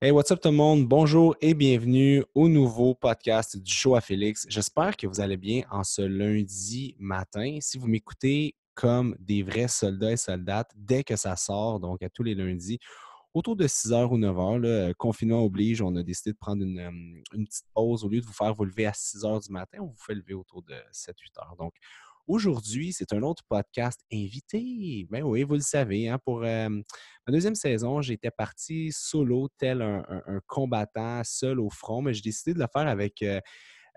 Hey, what's up tout le monde? Bonjour et bienvenue au nouveau podcast du show à Félix. J'espère que vous allez bien en ce lundi matin. Si vous m'écoutez comme des vrais soldats et soldates dès que ça sort, donc à tous les lundis, autour de 6h ou 9h, euh, le confinement oblige, on a décidé de prendre une, euh, une, petite pause. Au lieu de vous faire vous lever à 6h du matin, on vous fait lever autour de 7-8h. Donc, Aujourd'hui, c'est un autre podcast invité. Ben oui, vous le savez, hein, pour ma deuxième saison, j'étais parti solo, tel un, combattant, seul au front, mais j'ai décidé de le faire avec. Euh,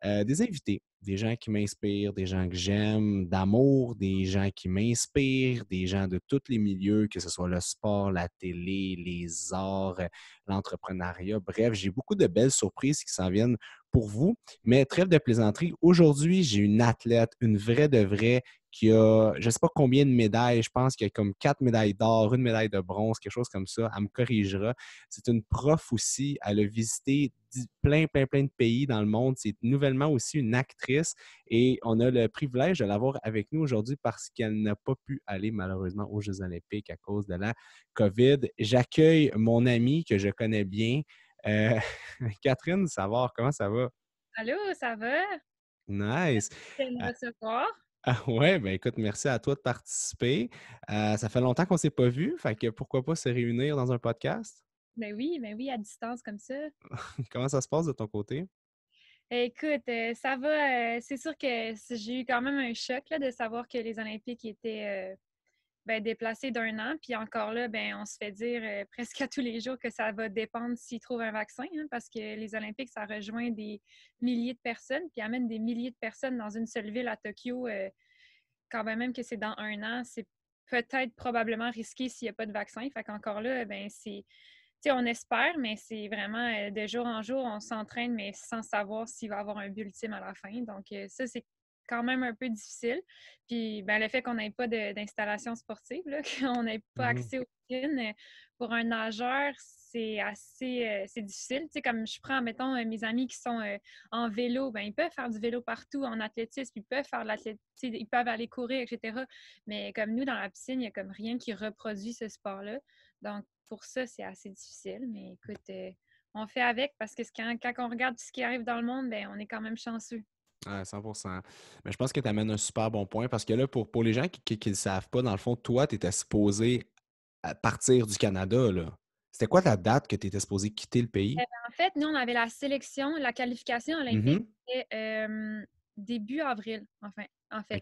euh, des invités, des gens qui m'inspirent, des gens que j'aime, d'amour, des gens qui m'inspirent, des gens de tous les milieux, que ce soit le sport, la télé, les arts, euh, l'entrepreneuriat. Bref, j'ai beaucoup de belles surprises qui s'en viennent pour vous. Mais trêve de plaisanterie, aujourd'hui, j'ai une athlète, une vraie de vraie, qui a, je ne sais pas combien de médailles, je pense qu'il y a comme quatre médailles d'or, une médaille de bronze, quelque chose comme ça. Elle me corrigera. C'est une prof aussi. Elle a visité plein, plein, plein de pays dans le monde. C'est nouvellement aussi une actrice et on a le privilège de l'avoir avec nous aujourd'hui parce qu'elle n'a pas pu aller malheureusement aux Jeux olympiques à cause de la COVID. J'accueille mon amie que je connais bien, euh, Catherine va Comment ça va? Allô, ça va? Nice. Merci de me ah ouais, ben écoute, merci à toi de participer. Euh, ça fait longtemps qu'on ne s'est pas vu, fait que pourquoi pas se réunir dans un podcast? Ben oui, ben oui, à distance comme ça. Comment ça se passe de ton côté? Écoute, euh, ça va. Euh, c'est sûr que j'ai eu quand même un choc de savoir que les Olympiques étaient ben, déplacé d'un an. Puis encore là, ben, on se fait dire euh, presque à tous les jours que ça va dépendre s'ils trouvent un vaccin, hein, parce que les Olympiques, ça rejoint des milliers de personnes, puis amène des milliers de personnes dans une seule ville à Tokyo. Euh, quand même, même que c'est dans un an, c'est peut-être probablement risqué s'il n'y a pas de vaccin. Fait qu'encore là, ben, c'est. on espère, mais c'est vraiment euh, de jour en jour, on s'entraîne, mais sans savoir s'il va avoir un but ultime à la fin. Donc, ça, c'est quand même un peu difficile. Puis ben, le fait qu'on n'ait pas d'installation sportive, qu'on n'ait pas mm-hmm. accès aux piscines, pour un nageur, c'est assez euh, difficile. Tu sais, comme je prends, mettons, euh, mes amis qui sont euh, en vélo, ben, ils peuvent faire du vélo partout, en athlétisme, ils peuvent faire de l'athlétisme, ils peuvent aller courir, etc. Mais comme nous, dans la piscine, il n'y a comme rien qui reproduit ce sport-là. Donc, pour ça, c'est assez difficile. Mais écoute, on fait avec parce que quand, on regarde ce qui arrive dans le monde, ben, on est quand même chanceux. Ah, 100 Mais je pense que tu amènes un super bon point parce que là, pour, pour les gens qui ne savent pas, dans le fond, toi, tu étais supposé partir du Canada. Là. C'était quoi ta date que tu étais supposé quitter le pays? Eh ben, en fait, nous, on avait la sélection, la qualification olympique, mm-hmm. euh, début avril, enfin, en fait.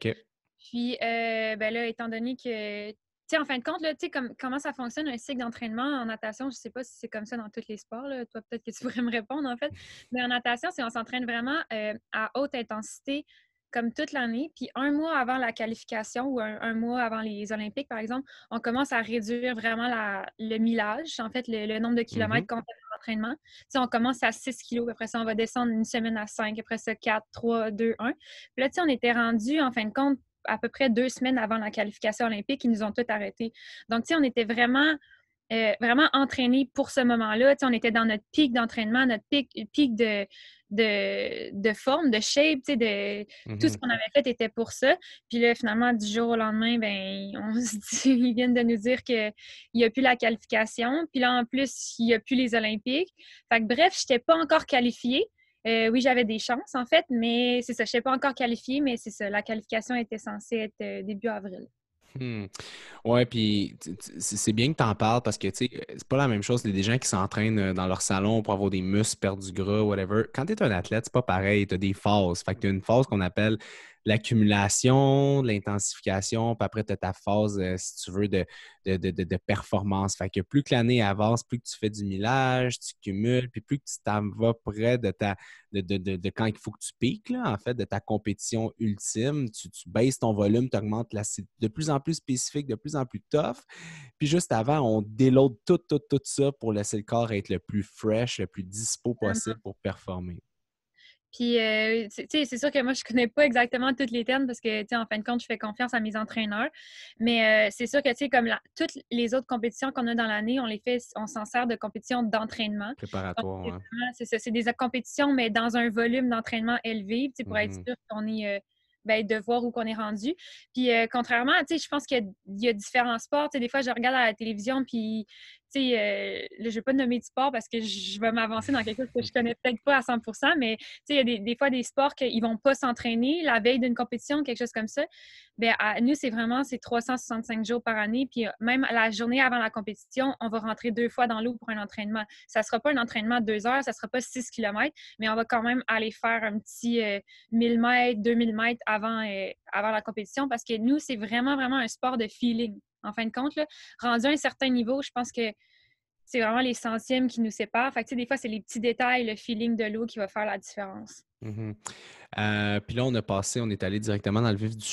Puis, euh, ben là, étant donné que en fin de compte, là, comme, comment ça fonctionne un cycle d'entraînement en natation? Je ne sais pas si c'est comme ça dans tous les sports. Toi, peut-être que tu pourrais me répondre, en fait. Mais en natation, c'est on s'entraîne vraiment euh, à haute intensité comme toute l'année. Puis un mois avant la qualification ou un, mois avant les Olympiques, par exemple, on commence à réduire vraiment le millage, en fait, le, nombre de mm-hmm. kilomètres qu'on fait dans l'entraînement. on commence à 6 kilos, après ça, on va descendre une semaine à 5, après ça, 4, 3, 2, 1. Puis là, on était rendu, en fin de compte, à peu près deux semaines avant la qualification olympique, ils nous ont tous arrêtés. Donc, tu sais, on était vraiment, euh, vraiment entraînés pour ce moment-là. Tu sais, on était dans notre pic d'entraînement, notre pic, pic de, de, de, forme, de shape, tu sais, de, tout ce mm-hmm. qu'on avait fait était pour ça. Puis là, finalement, du jour au lendemain, ben, on ils viennent de nous dire qu'il n'y a plus la qualification. Puis là, en plus, il n'y a plus les Olympiques. Fait que bref, je n'étais pas encore qualifiée. Euh, oui, j'avais des chances, en fait, mais c'est ça. Je ne pas encore qualifiée, mais c'est ça. La qualification était censée être euh, début avril. Oui, hmm. Ouais, puis c'est bien que tu en parles parce que tu sais, c'est pas la même chose. Il y a Des gens qui s'entraînent euh, dans leur salon pour avoir des muscles, perdre du gras, whatever. Quand tu es un athlète, c'est pas pareil. Tu as des phases. Fait que tu as une phase qu'on appelle l'accumulation, l'intensification, puis après, tu as ta phase, euh, si tu veux, de, de, de, performance. Fait que plus que l'année avance, plus que tu fais du millage, tu cumules, puis plus que tu t'en vas près de ta de, quand il faut que tu piques, en fait, de ta compétition ultime, tu, baisses ton volume, tu augmentes la de plus en plus spécifique, de plus en plus tough. Puis juste avant, on déload tout, tout, tout ça pour laisser le corps être le plus fresh, le plus dispo mm-hmm. possible pour performer. Puis, euh, tu sais, c'est sûr que moi, je connais pas exactement toutes les termes parce que, tu sais, en fin de compte, je fais confiance à mes entraîneurs. Mais euh, c'est sûr que, tu sais, comme toutes les autres compétitions qu'on a dans l'année, on les fait, on s'en sert de compétitions d'entraînement. Préparatoire, C'est des compétitions, mais dans un volume d'entraînement élevé, tu sais, pour être mm-hmm. sûr qu'on est... Euh, ben, de voir où qu'on est rendu. Puis contrairement, tu sais, je pense qu'il y, y, a différents sports. Tu sais, des fois, je regarde à la télévision, puis tu sais, euh, je vais pas nommer de sport parce que je vais m'avancer dans quelque chose que je connais peut-être pas à 100 mais tu il y a des, fois des sports qu'ils vont pas s'entraîner la veille d'une compétition, quelque chose comme ça. Bien, nous, c'est vraiment c'est 365 jours par année. Puis euh, même la journée avant la compétition, on va rentrer deux fois dans l'eau pour un entraînement. Ça sera pas un entraînement de deux heures, ça sera pas six kilomètres, mais on va quand même aller faire un petit 1000 euh, mètres, 2000 mètres avant, avant la compétition parce que nous, c'est vraiment, vraiment un sport de feeling en fin de compte. Rendu à un certain niveau, je pense que c'est vraiment les centièmes qui nous séparent. Fait que, des fois, c'est les petits détails, le feeling de l'eau qui va faire la différence. Mm-hmm. Euh, puis là, on a passé, on est allé directement dans le vif du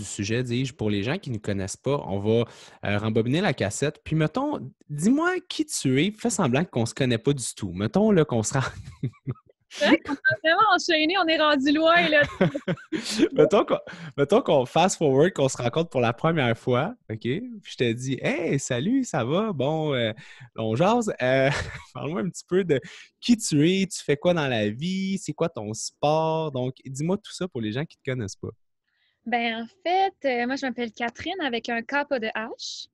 sujet, dis-je. Pour les gens qui ne connaissent pas, on va euh, rembobiner la cassette. Puis mettons, dis-moi qui tu es. Fais semblant qu'on ne se connaît pas du tout. Mettons là qu'on se rend... on a vraiment enchaîné, on est rendu loin. Là. mettons qu'on fast forward, qu'on se rencontre pour la première fois, OK? Puis je te dis, hey, salut, ça va? Bon, euh, euh Parle-moi un petit peu de qui tu es, tu fais quoi dans la vie, c'est quoi ton sport. Donc, dis-moi tout ça pour les gens qui ne te connaissent pas. Ben en fait, euh, moi je m'appelle Catherine avec un K pas de H.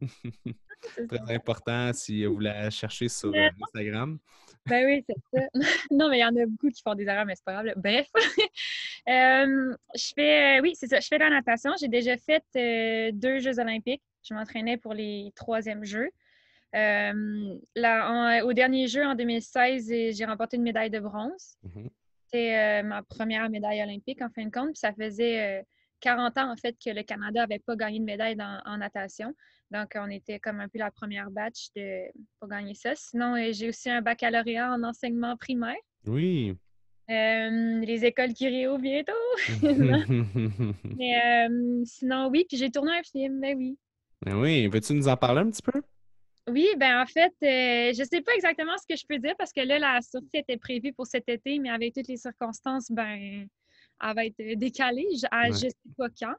Très important si vous la cherchez sur euh, Instagram. Ben oui, c'est ça. non, mais il y en a beaucoup qui font des erreurs, mais c'est pas grave. Bref, euh, je fais, euh, oui, c'est ça, je fais de la natation. J'ai déjà fait deux Jeux olympiques. Je m'entraînais pour les troisièmes Jeux. là, au dernier jeu, en 2016, j'ai remporté une médaille de bronze. Mhm. C'était ma première médaille olympique, en fin de compte. ça faisait 40 ans, en fait, que le Canada n'avait pas gagné de médaille en natation. Donc, on était comme un peu la première batch pour gagner ça. Sinon, euh, j'ai aussi un baccalauréat en enseignement primaire. Oui. Euh, les écoles qui réouvrent bientôt. Mais euh, sinon, oui, puis j'ai tourné un film, ben oui. Ben oui, veux-tu nous en parler un petit peu? Oui, ben en fait, je ne sais pas exactement ce que je peux dire parce que là, la sortie était prévue pour cet été, mais avec toutes les circonstances, ben, elle va être décalée. Je ne ah, sais pas quand.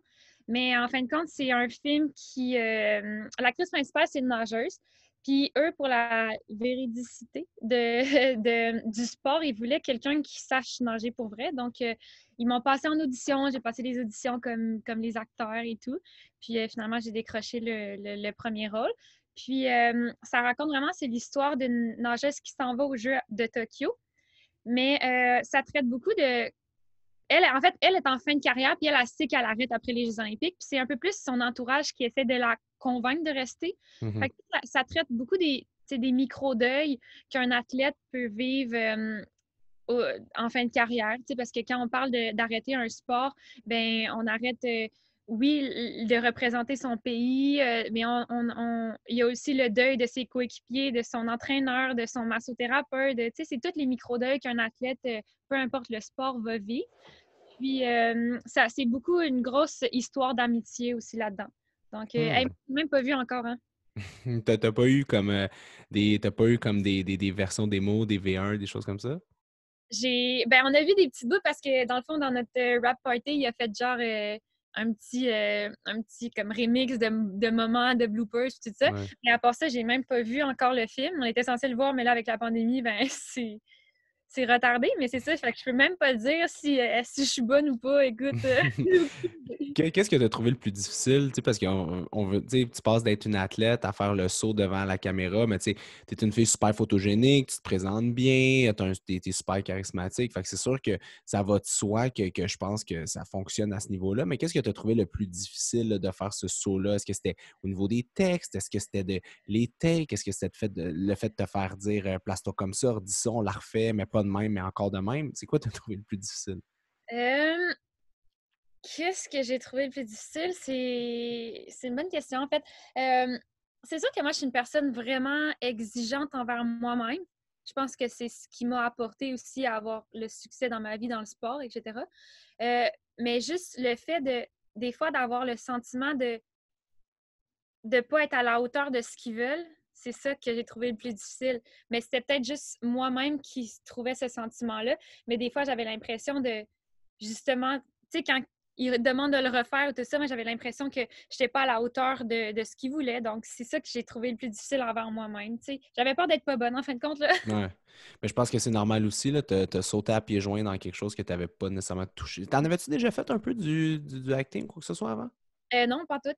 Mais en fin de compte, c'est un film qui. Euh, l'actrice principale, c'est une nageuse. Puis eux, pour la véridicité de, du sport, ils voulaient quelqu'un qui sache nager pour vrai. Donc, euh, ils m'ont passé en audition. J'ai passé les auditions comme, comme les acteurs et tout. Puis euh, finalement, j'ai décroché le, premier rôle. Puis, ça raconte vraiment, c'est l'histoire d'une nageuse qui s'en va au jeu de Tokyo. Mais ça traite beaucoup de elle, en fait, elle est en fin de carrière, puis elle, a sait qu'elle arrête après les Jeux olympiques. Puis c'est un peu plus son entourage qui essaie de la convaincre de rester. Mhm. ça, traite beaucoup des, des micro-deuils qu'un athlète peut vivre euh, en fin de carrière. Parce que quand on parle d'arrêter un sport, ben on arrête... Euh, oui, de représenter son pays, euh, mais on, on, il y a aussi le deuil de ses coéquipiers, de son entraîneur, de son massothérapeute. Tu sais, c'est tous les micro-deuils qu'un athlète, euh, peu importe le sport, va vivre. Puis, euh, ça, c'est beaucoup une grosse histoire d'amitié aussi là-dedans. Donc, hmm. même pas vu encore, hein? t'as, pas eu comme des. pas eu comme des, des, des versions des V1, des choses comme ça? J'ai. Ben, on a vu des petits bouts parce que dans le fond, dans notre rap party, il a fait genre un petit, euh, un petit comme remix de, de moments, de bloopers, tout ça. Mais à part ça, j'ai même pas vu encore le film. On était censé le voir, mais là, avec la pandémie, ben c'est c'est retardé, mais c'est ça. Fait que je peux même pas dire si, euh, si je suis bonne ou pas. Écoute. Euh. Qu'est-ce que tu as trouvé le plus difficile? parce qu'on veut tu passes d'être une athlète à faire le saut devant la caméra, mais tu sais, es une fille super photogénique, tu te présentes bien, tu es, super charismatique. Fait que c'est sûr que ça va de soi que, je pense que ça fonctionne à ce niveau-là. Mais qu'est-ce que tu as trouvé le plus difficile de faire ce saut-là? Est-ce que c'était au niveau des textes? Est-ce que c'était de, les textes? Est-ce que c'était le fait de te faire dire euh, place-toi comme ça, dis ça, on la refait, mais de même, mais encore de même. C'est quoi tu as trouvé le plus difficile? Qu'est-ce que j'ai trouvé le plus difficile? C'est une bonne question, en fait. c'est sûr que moi, je suis une personne vraiment exigeante envers moi-même. Je pense que c'est ce qui m'a apporté aussi à avoir le succès dans ma vie, dans le sport, etc. Euh, mais juste le fait de, des fois, d'avoir le sentiment de ne pas être à la hauteur de ce qu'ils veulent, c'est ça que j'ai trouvé le plus difficile. Mais c'était peut-être juste moi-même qui trouvais ce sentiment-là. Mais des fois, j'avais l'impression de, justement, tu sais, quand il demande de le refaire ou tout ça, mais j'avais l'impression que je n'étais pas à la hauteur de, ce qu'il voulait. Donc, c'est ça que j'ai trouvé le plus difficile envers moi-même. J'avais peur d'être pas bonne, en fin de compte. Là. Mais je pense que c'est normal aussi. Tu as, sauté à pieds joints dans quelque chose que tu n'avais pas nécessairement touché. T'en avais-tu déjà fait un peu du, du, du acting, quoi que ce soit avant? Euh, non, pas tout.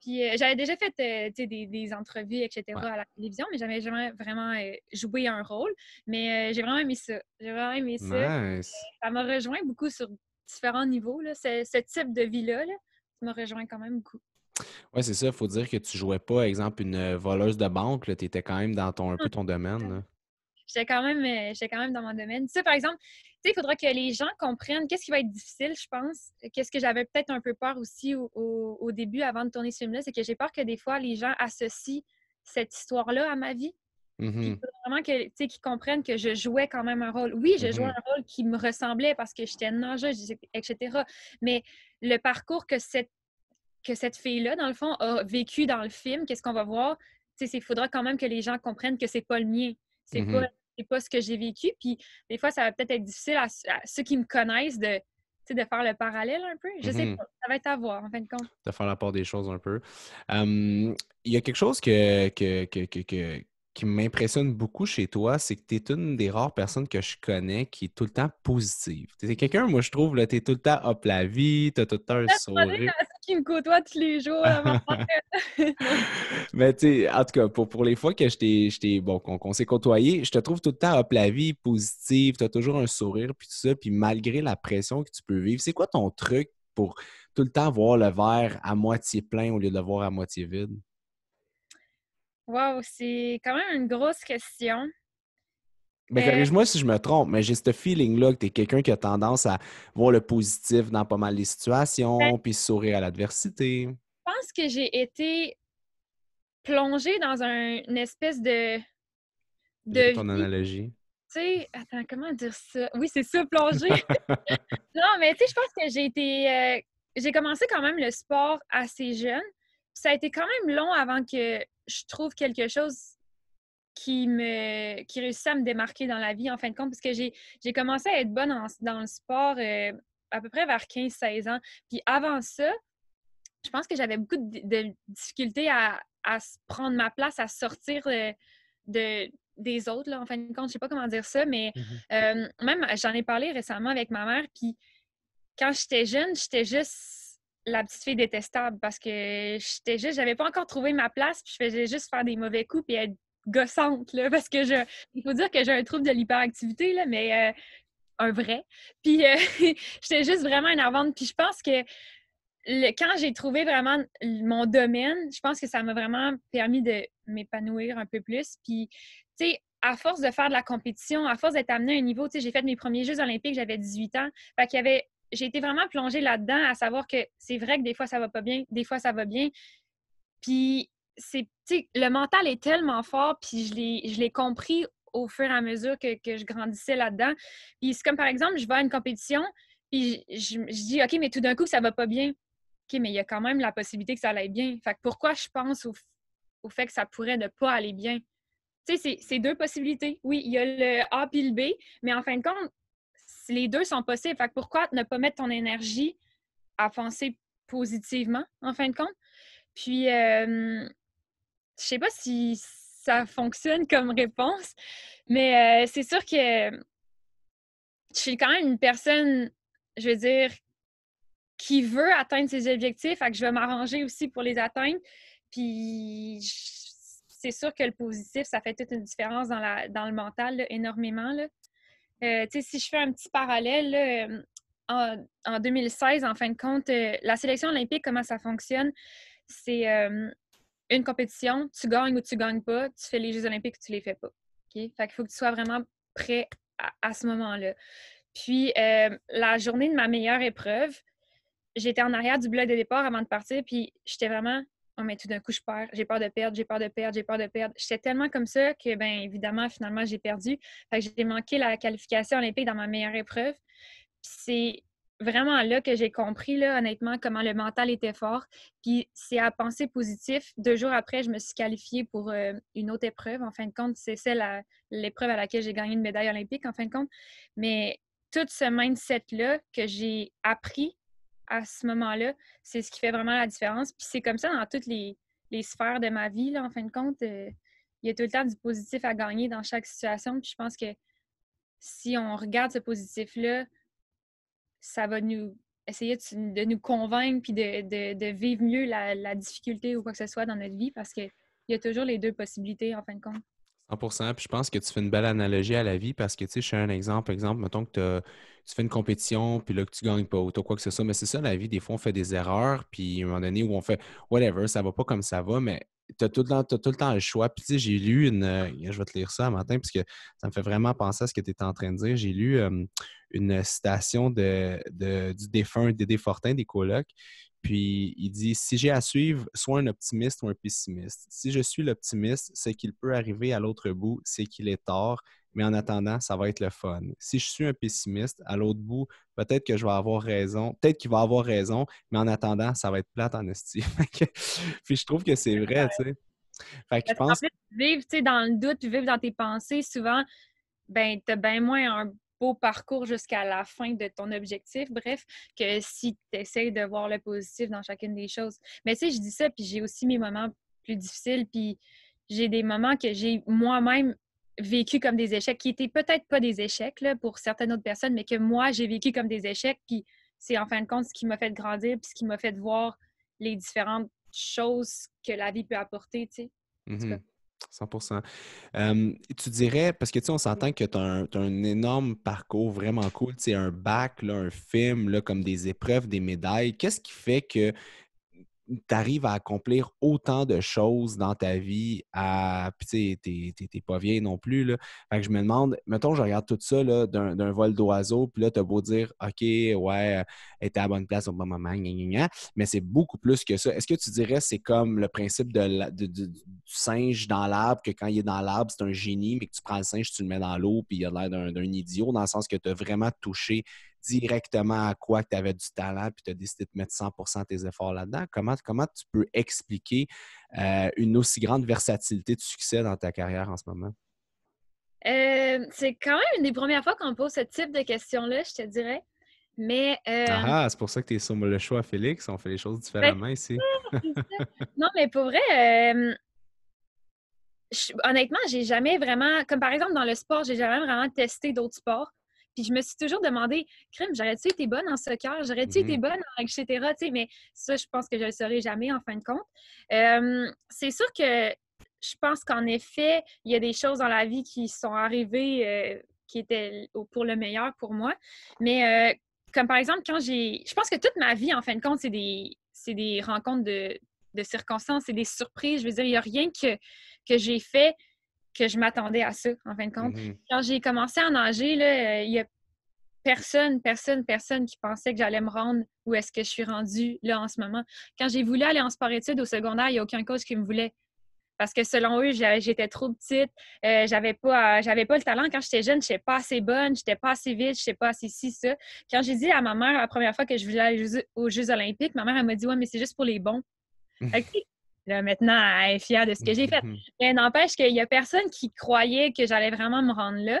Puis euh, j'avais déjà fait euh, des, entrevues, etc. à la télévision, mais j'avais jamais vraiment euh, joué un rôle. Mais j'ai vraiment aimé ça. J'ai vraiment aimé ça. Ça m'a rejoint beaucoup sur différents niveaux. Là. Ce, type de vie-là, ça m'a rejoint quand même beaucoup. Oui, c'est ça. Il faut dire que tu jouais pas, par exemple, une voleuse de banque. Tu étais quand même dans ton, peu hum. ton domaine. J'étais quand, même, quand même dans mon domaine. Tu sais, par exemple, il faudra que les gens comprennent qu'est-ce qui va être difficile, je pense. Qu'est-ce que j'avais peut-être un peu peur aussi au, début avant de tourner ce film-là, c'est que j'ai peur que des fois les gens associent cette histoire-là à ma vie. Mm-hmm. Il faut vraiment qu'ils comprennent que je jouais quand même un rôle. Oui, je jouais mm-hmm. un rôle qui me ressemblait parce que j'étais nageuse, etc. Mais le parcours que cette, que cette fille-là, dans le fond, a vécu dans le film, qu'est-ce qu'on va voir, il faudra quand même que les gens comprennent que c'est pas le mien. C'est mm-hmm. pas c'est pas ce que j'ai vécu. Puis des fois, ça va peut-être être difficile à, ceux qui me connaissent de, de faire le parallèle un peu. Je sais mm-hmm. pas, ça va être à voir en fin de compte. De faire la part des choses un peu. Il y a quelque chose que, qui m'impressionne beaucoup chez toi, c'est que tu es une des rares personnes que je connais qui est tout le temps positive. Tu es quelqu'un, moi, je trouve, tu es tout le temps hop la vie, tu as tout le temps un sourire qui me côtoie tous les jours. Mais tu en tout cas, pour, les fois que je t'ai, bon, qu'on, s'est côtoyé, je te trouve tout le temps à la vie, positive, tu as toujours un sourire, puis tout ça, puis malgré la pression que tu peux vivre, c'est quoi ton truc pour tout le temps voir le verre à moitié plein au lieu de le voir à moitié vide? Wow, c'est quand même une grosse question. Mais euh, corrige-moi si je me trompe, mais j'ai ce feeling-là que tu es quelqu'un qui a tendance à voir le positif dans pas mal les situations, ben puis sourire à l'adversité. Je pense que j'ai été plongée dans un, une espèce de. de ton analogie. Tu sais, attends, comment dire ça? Oui, c'est ça, plongée. non, mais tu sais, je pense que j'ai été. Euh, j'ai commencé quand même le sport assez jeune. ça a été quand même long avant que je trouve quelque chose qui me qui réussissait à me démarquer dans la vie en fin de compte parce que j'ai commencé à être bonne dans le sport euh, à peu près vers 15-16 ans. Puis avant ça, je pense que j'avais beaucoup de, difficultés à, à, prendre ma place, à sortir de, des autres, en fin de compte. Je sais pas comment dire ça, mais mm-hmm. euh, même, j'en ai parlé récemment avec ma mère, puis quand j'étais jeune, j'étais juste la petite fille détestable parce que j'étais juste, j'avais pas encore trouvé ma place, puis je faisais juste faire des mauvais coups, puis être gossante, parce que je, il faut dire que j'ai un trouble de l'hyperactivité, mais euh, un vrai. Puis euh, j'étais juste vraiment énervante. Puis je pense que quand j'ai trouvé vraiment mon domaine, je pense que ça m'a vraiment permis de m'épanouir un peu plus. Puis, tu sais, à force de faire de la compétition, à force d'être amenée à un niveau, tu sais, j'ai fait mes premiers Jeux olympiques, j'avais 18 ans. Fait qu'il y avait... J'ai été vraiment plongée là-dedans à savoir que c'est vrai que des fois ça va pas bien, des fois ça va bien. Puis c'est, le mental est tellement fort, puis je l'ai, je compris au fur et à mesure que, je grandissais là-dedans. Puis c'est comme par exemple, je vais à une compétition, puis je, je, dis, OK, mais tout d'un coup, ça va pas bien. OK, mais il y a quand même la possibilité que ça aille bien. Fait que pourquoi je pense au, fait que ça pourrait ne pas aller bien? Tu sais, c'est, deux possibilités. Oui, il y a le A puis le B, mais en fin de compte, les deux sont possibles. Fait que pourquoi ne pas mettre ton énergie à penser positivement, en fin de compte? Puis, euh, je sais pas si ça fonctionne comme réponse, mais euh, c'est sûr que hum, je suis quand même une personne, je veux dire, qui veut atteindre ses objectifs, et que je vais m'arranger aussi pour les atteindre. Puis c'est sûr que le positif, ça fait toute une différence dans, le mental énormément. Là. Euh, si je fais un petit parallèle, hum, en, 2016, en fin de compte, euh, la sélection olympique, comment ça fonctionne? C'est hum, une compétition, tu gagnes ou tu gagnes pas, tu fais les Jeux olympiques ou tu les fais pas. Il Fait qu'il faut que tu sois vraiment prêt à, ce moment-là. Puis, euh, la journée de ma meilleure épreuve, j'étais en arrière du bloc de départ avant de partir, puis j'étais vraiment oh, mais tout d'un coup, je perds, j'ai peur de perdre, j'ai peur de perdre, j'ai peur de perdre. J'étais tellement comme ça que, ben évidemment, finalement, j'ai perdu. Fait que j'ai manqué la qualification olympique dans ma meilleure épreuve. Puis c'est vraiment là que j'ai compris, là, honnêtement, comment le mental était fort. Puis c'est à penser positif. Deux jours après, je me suis qualifiée pour euh, une autre épreuve. En fin de compte, c'est celle, à, l'épreuve à laquelle j'ai gagné une médaille olympique, en fin de compte. Mais tout ce mindset-là que j'ai appris à ce moment-là, c'est ce qui fait vraiment la différence. Puis c'est comme ça dans toutes les, sphères de ma vie, en fin de compte. Euh, il y a tout le temps du positif à gagner dans chaque situation. Puis je pense que si on regarde ce positif-là, ça va nous essayer de, nous convaincre puis de, de, vivre mieux la, la, difficulté ou quoi que ce soit dans notre vie parce qu'il y a toujours les deux possibilités en fin de compte. 100 Puis je pense que tu fais une belle analogie à la vie parce que, tu sais, je fais un exemple. Exemple, mettons que tu fais une compétition, puis là, que tu gagnes pas ou quoi que ce soit. Mais c'est ça, la vie. Des fois, on fait des erreurs, puis à un moment donné où on fait whatever, ça va pas comme ça va, mais tu as, tout le temps le choix. Puis, tu sais, j'ai lu une. Euh, je vais te lire ça un matin, parce que ça me fait vraiment penser à ce que tu étais en train de dire. J'ai lu une citation du défunt Dédé Fortin des colocs puis il dit Si j'ai à suivre soit un optimiste ou un pessimiste, si je suis l'optimiste, ce qu'il peut arriver à l'autre bout, c'est qu'il est tort, mais en attendant, ça va être le fun. Si je suis un pessimiste, à l'autre bout, peut-être que je vais avoir raison, peut-être qu'il va avoir raison, mais en attendant, ça va être plate en estime. puis je trouve que c'est vrai, tu sais. En fait, vivre dans le doute, vivre dans tes pensées, souvent, ben, t'as bien moins un beau parcours jusqu'à la fin de ton objectif. Bref, que si tu essayes de voir le positif dans chacune des choses. Mais tu sais, je dis ça, puis j'ai aussi mes moments plus difficiles, puis j'ai des moments que j'ai moi-même vécu comme des échecs, qui étaient peut-être pas des échecs pour certaines autres personnes, mais que moi, j'ai vécu comme des échecs. Puis c'est en fin de compte ce qui m'a fait grandir, puis ce qui m'a fait voir les différentes choses que la vie peut apporter, tu sais. Mm-hmm. 100 Tu dirais, parce que tu sais, on s'entend que tu as, un énorme parcours vraiment cool, tu sais, un bac, là, un film, là, comme des épreuves, des médailles. Qu'est-ce qui fait que tu arrives à accomplir autant de choses dans ta vie. À... tu pas vieille non plus. Fait que je me demande, mettons, je regarde tout ça d'un vol d'oiseau, puis là, tu as beau dire, OK, ouais, es euh, à bonne place au bon moment, mais c'est beaucoup plus que ça. Est-ce que tu dirais c'est comme le principe du singe dans l'arbre, que quand il est dans l'arbre, c'est un génie, mais que tu prends le singe, tu le mets dans l'eau, puis il a l'air d'un idiot, dans le sens que tu as vraiment touché directement à quoi tu avais du talent puis tu as décidé de mettre 100 de tes efforts là-dedans? Comment, comment tu peux expliquer euh, une aussi grande versatilité de succès dans ta carrière en ce moment? Euh, c'est quand même une des premières fois qu'on me pose ce type de questions-là, je te dirais. Mais. Euh, ah, ah, c'est pour ça que tu es sur le choix, Félix. On fait les choses ben, différemment ici. non, mais pour vrai, euh... je... honnêtement, j'ai jamais vraiment. Comme par exemple dans le sport, j'ai jamais vraiment testé d'autres sports. Puis je me suis toujours demandé, crime, j'aurais-tu été bonne en soccer? J'aurais-tu été mhm. bonne en etc.? mais ça, je pense que je ne le saurais jamais en fin de compte. c'est sûr que je pense qu'en effet, il y a des choses dans la vie qui sont arrivées euh, qui étaient pour le meilleur pour moi. Mais euh, comme par exemple, quand j'ai. Je pense que toute ma vie, en fin de compte, c'est des, des rencontres de, circonstances c'est des surprises. Je veux dire, il n'y a rien que, que j'ai fait que je m'attendais à ça, en fin de compte. Mm-hmm. Quand j'ai commencé à nager, euh, il n'y a personne, personne, personne qui pensait que j'allais me rendre où est-ce que je suis rendue là en ce moment. Quand j'ai voulu aller en sport-études au secondaire, il n'y a aucun cause qui me voulait. Parce que selon eux, j'étais trop petite, euh, j'avais pas, j'avais pas le talent. Quand j'étais jeune, je j'étais pas assez bonne, j'étais pas assez vite, j'étais pas assez si ça. Quand j'ai dit à ma mère la première fois que je voulais aller aux Jeux Olympiques, ma mère, elle m'a dit Ouais, mais c'est juste pour les bons. Là, maintenant, elle est fière de ce que j'ai fait. Mm-hmm. Mais n'empêche qu'il n'y a personne qui croyait que j'allais vraiment me rendre là.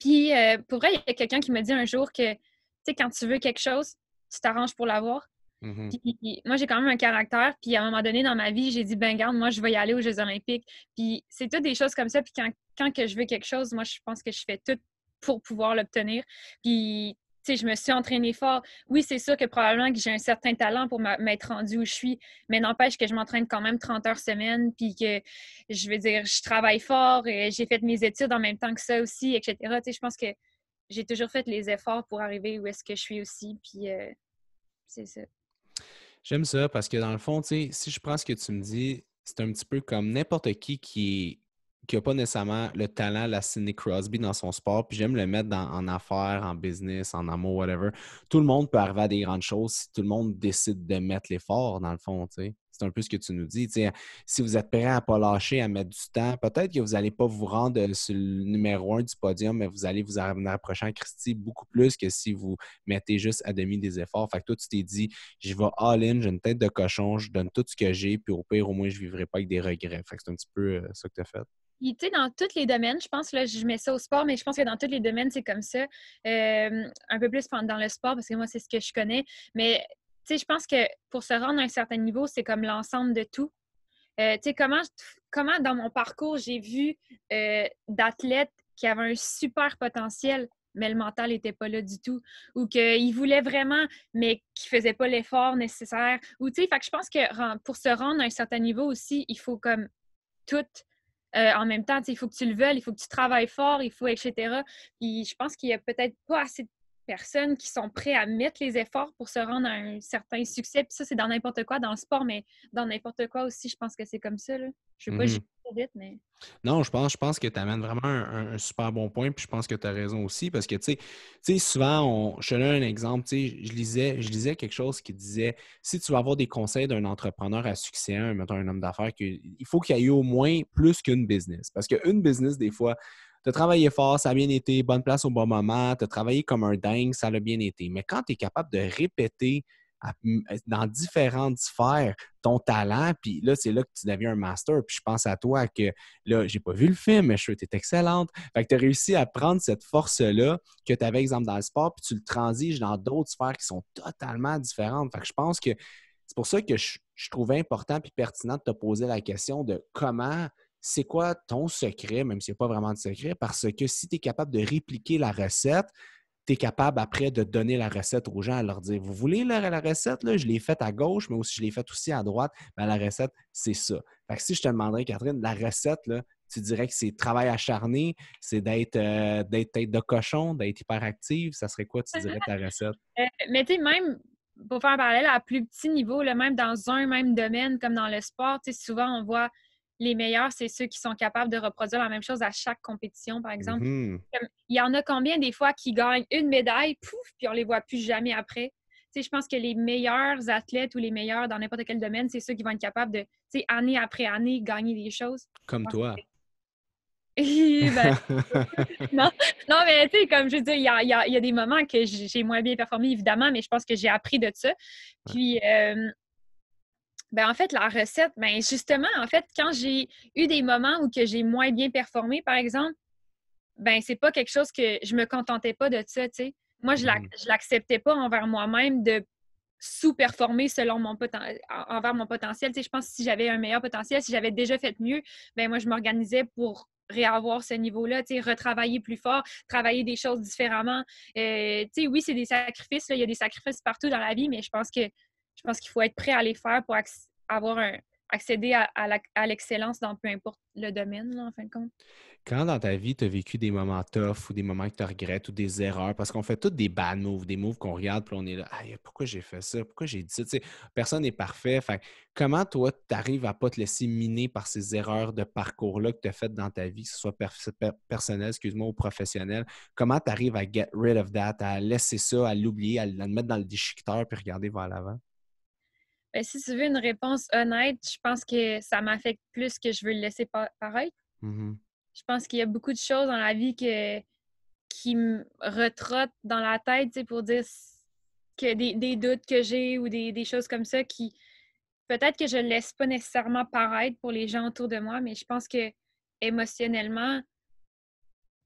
Puis, euh, pour vrai, il y a quelqu'un qui m'a dit un jour que, tu sais, quand tu veux quelque chose, tu t'arranges pour l'avoir. Mm-hmm. Puis, moi, j'ai quand même un caractère. Puis, à un moment donné dans ma vie, j'ai dit, ben, garde, moi, je vais y aller aux Jeux Olympiques. Puis, c'est toutes des choses comme ça. Puis, quand, que je veux quelque chose, moi, je pense que je fais tout pour pouvoir l'obtenir. Puis, je me suis entraînée fort. Oui, c'est sûr que probablement que j'ai un certain talent pour m'être rendue où je suis, mais n'empêche que je m'entraîne quand même 30 heures semaine, puis que je veux dire, je travaille fort, et j'ai fait mes études en même temps que ça aussi, etc. je pense que j'ai toujours fait les efforts pour arriver où est-ce que je suis aussi, puis euh, c'est ça. J'aime ça parce que dans le fond, si je prends ce que tu me dis, c'est un petit peu comme n'importe qui qui qui n'a pas nécessairement le talent, la Sidney Crosby dans son sport, puis j'aime le mettre en affaires, en business, en amour, whatever. Tout le monde peut arriver à des grandes choses si tout le monde décide de mettre l'effort, dans le fond, tu sais. C'est un peu ce que tu nous dis. si vous êtes prêt à ne pas lâcher, à mettre du temps, peut-être que vous n'allez pas vous rendre euh, sur le numéro un du podium, mais vous allez vous en à prochain, Christy beaucoup plus que si vous mettez juste à demi des efforts. Fait que toi, tu t'es dit, je vais all-in, j'ai une tête de cochon, je donne tout ce que j'ai, puis au pire, au moins, je ne vivrai pas avec des regrets. Fait que c'est un petit peu euh, ça que tu as fait. tu sais, dans tous les domaines, je pense, là, je mets ça au sport, mais je pense que dans tous les domaines, c'est comme ça. Euh, un peu plus dans le sport, parce que moi, c'est ce que je connais. Mais sais, je pense que pour se rendre à un certain niveau, c'est comme l'ensemble de tout. Euh, tu sais, comment, comment dans mon parcours, j'ai vu euh, d'athlètes qui avaient un super potentiel, mais le mental n'était pas là du tout, ou qu'ils voulaient vraiment, mais qu'ils ne faisaient pas l'effort nécessaire. Ou tu sais, je pense que pour se rendre à un certain niveau aussi, il faut comme tout euh, en même temps. Il faut que tu le veuilles, il faut que tu travailles fort, il faut, etc. Puis je pense qu'il n'y a peut-être pas assez de personnes qui sont prêtes à mettre les efforts pour se rendre à un certain succès. Puis ça, c'est dans n'importe quoi, dans le sport, mais dans n'importe quoi aussi, je pense que c'est comme ça. Je ne veux pas -hmm. pas trop vite, mais. Non, je pense, je pense que tu amènes vraiment un, super bon point, puis je pense que tu as raison aussi, parce que, tu sais, souvent, on, je te donne un exemple, tu sais, je lisais, quelque chose qui disait, si tu veux avoir des conseils d'un entrepreneur à succès, un, mettons, un homme d'affaires, il faut qu'il y ait au moins plus qu'une business, parce qu'une business, des fois, tu as travaillé fort, ça a bien été, bonne place au bon moment, tu as travaillé comme un dingue, ça l'a bien été. Mais quand tu es capable de répéter euh, dans différentes sphères ton talent, puis là, c'est là que tu deviens un master. Puis je pense à toi que là, j'ai pas vu le film, mais je suis excellente. Fait que tu as réussi à prendre cette force-là que tu avais, exemple, dans le sport, puis tu le transiges dans d'autres sphères qui sont totalement différentes. Fait que je pense que c'est pour ça que je, je trouvais important puis pertinent de te poser la question de comment c'est quoi ton secret, même s'il n'y a pas vraiment de secret, parce que si tu es capable de répliquer la recette, tu es capable après de donner la recette aux gens, à leur dire Vous voulez la, la recette, je l'ai faite à gauche, mais aussi je l'ai faite aussi à droite, ben, la recette, c'est ça. Fait si je te demanderais, Catherine, la recette, là, tu dirais que c'est travail acharné, c'est d'être euh, tête de cochon, d'être hyperactive, ça serait quoi, tu dirais, ta recette? Euh, mais tu même pour faire un parallèle à plus petit niveau, le même dans un même domaine, comme dans le sport, souvent on voit les meilleurs, c'est ceux qui sont capables de reproduire la même chose à chaque compétition, par exemple. Mm-hmm. Il y en a combien des fois qui gagnent une médaille, pouf, puis on les voit plus jamais après? sais, je pense que les meilleurs athlètes ou les meilleurs dans n'importe quel domaine, c'est ceux qui vont être capables de, année après année, gagner des choses. Comme toi. Ben, non, mais tu sais, comme je dis, il y a, des moments que j'ai moins bien performé, évidemment, mais je pense que j'ai appris de ça. Puis, euh, ben en fait, la recette, ben justement, en fait, quand j'ai eu des moments où que j'ai moins bien performé, par exemple, ben c'est pas quelque chose que je me contentais pas de ça, Moi, mmh. je l'acceptais pas envers moi-même de sous-performer selon mon envers mon potentiel. Tu je pense que si j'avais un meilleur potentiel, si j'avais déjà fait mieux, ben moi, je m'organisais pour réavoir ce niveau-là, tu sais, retravailler plus fort, travailler des choses différemment. Euh, tu sais, oui, c'est des sacrifices, il y a des sacrifices partout dans la vie, mais je pense que je pense qu'il faut être prêt à les faire pour avoir accéder à, l'excellence dans peu importe le domaine, en fin de compte. Quand dans ta vie, tu as vécu des moments tough ou des moments que tu regrettes ou des erreurs, parce qu'on fait tous des bad moves, des moves qu'on regarde, puis on est là, pourquoi j'ai fait ça, pourquoi j'ai dit ça, personne n'est parfait. comment toi, tu arrives à pas te laisser miner par ces erreurs de parcours-là que tu as faites dans ta vie, que ce soit personnel, excuse-moi, ou professionnel? Comment tu arrives à get rid of that, à laisser ça, à l'oublier, à le mettre dans le déchiqueteur, puis regarder vers l'avant? Ben, si tu veux une réponse honnête, je pense que ça m'affecte plus que je veux le laisser paraître. Mm-hmm. Je pense qu'il y a beaucoup de choses dans la vie que, qui me retrottent dans la tête pour dire que des, doutes que j'ai ou des, choses comme ça qui peut-être que je ne laisse pas nécessairement paraître pour les gens autour de moi, mais je pense que émotionnellement,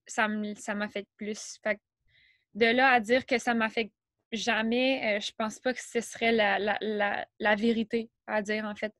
ça m'affecte plus. Fait de là à dire que ça m'affecte jamais, euh, je pense pas que ce serait la, vérité à dire, en fait.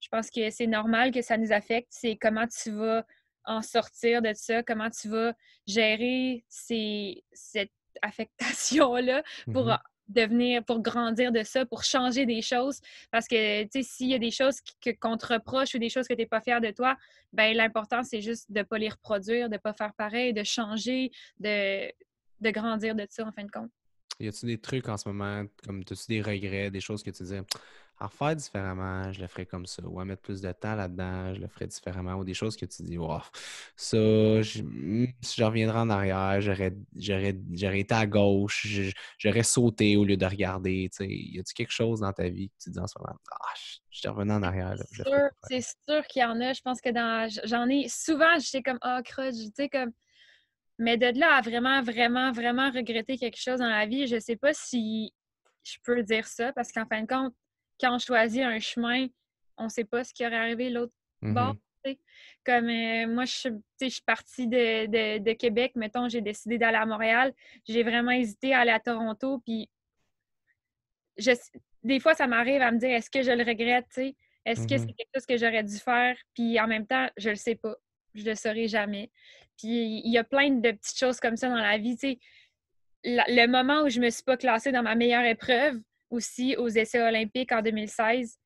Je pense que c'est normal que ça nous affecte. C'est comment tu vas en sortir de ça, comment tu vas gérer cette affectation-là pour mmh devenir, pour grandir de ça, pour changer des choses. Parce que, tu sais, s'il y a des choses qu'on te reproche ou des choses que tu n'es pas fier de toi, ben l'important, c'est juste de ne pas les reproduire, de ne pas faire pareil, de changer, de, de grandir de ça, en fin de compte. Y a-tu des trucs en ce moment, comme as-tu des regrets, des choses que tu dis à faire différemment, je le ferais comme ça, ou à mettre plus de temps là-dedans, je le ferais différemment, ou des choses que tu dis, wow, ça, je, mm, si reviendrais en arrière, j'aurais été à gauche, j'aurais sauté au lieu de regarder. Tu sais, y a-tu quelque chose dans ta vie que tu dis en ce moment, ah, je, te revenais en arrière? C'est sûr, qu'il y en a. Je pense que dans, j'en ai souvent, j'étais comme, ah, oh, crud, tu sais, comme mais de là à vraiment, vraiment, vraiment regretter quelque chose dans la vie, je ne sais pas si je peux dire ça, parce qu'en fin de compte, quand on choisit un chemin, on ne sait pas ce qui aurait arrivé l'autre mmh bord. Comme euh, moi, je suis partie de, Québec, mettons, j'ai décidé d'aller à Montréal. J'ai vraiment hésité à aller à Toronto. Puis, des fois, ça m'arrive à me dire est-ce que je le regrette Est-ce que mmh c'est quelque chose que j'aurais dû faire Puis en même temps, je ne le sais pas je le saurais jamais. Puis il y a plein de petites choses comme ça dans la vie. le moment où je me suis pas classée dans ma meilleure épreuve, aussi aux essais olympiques en 2016,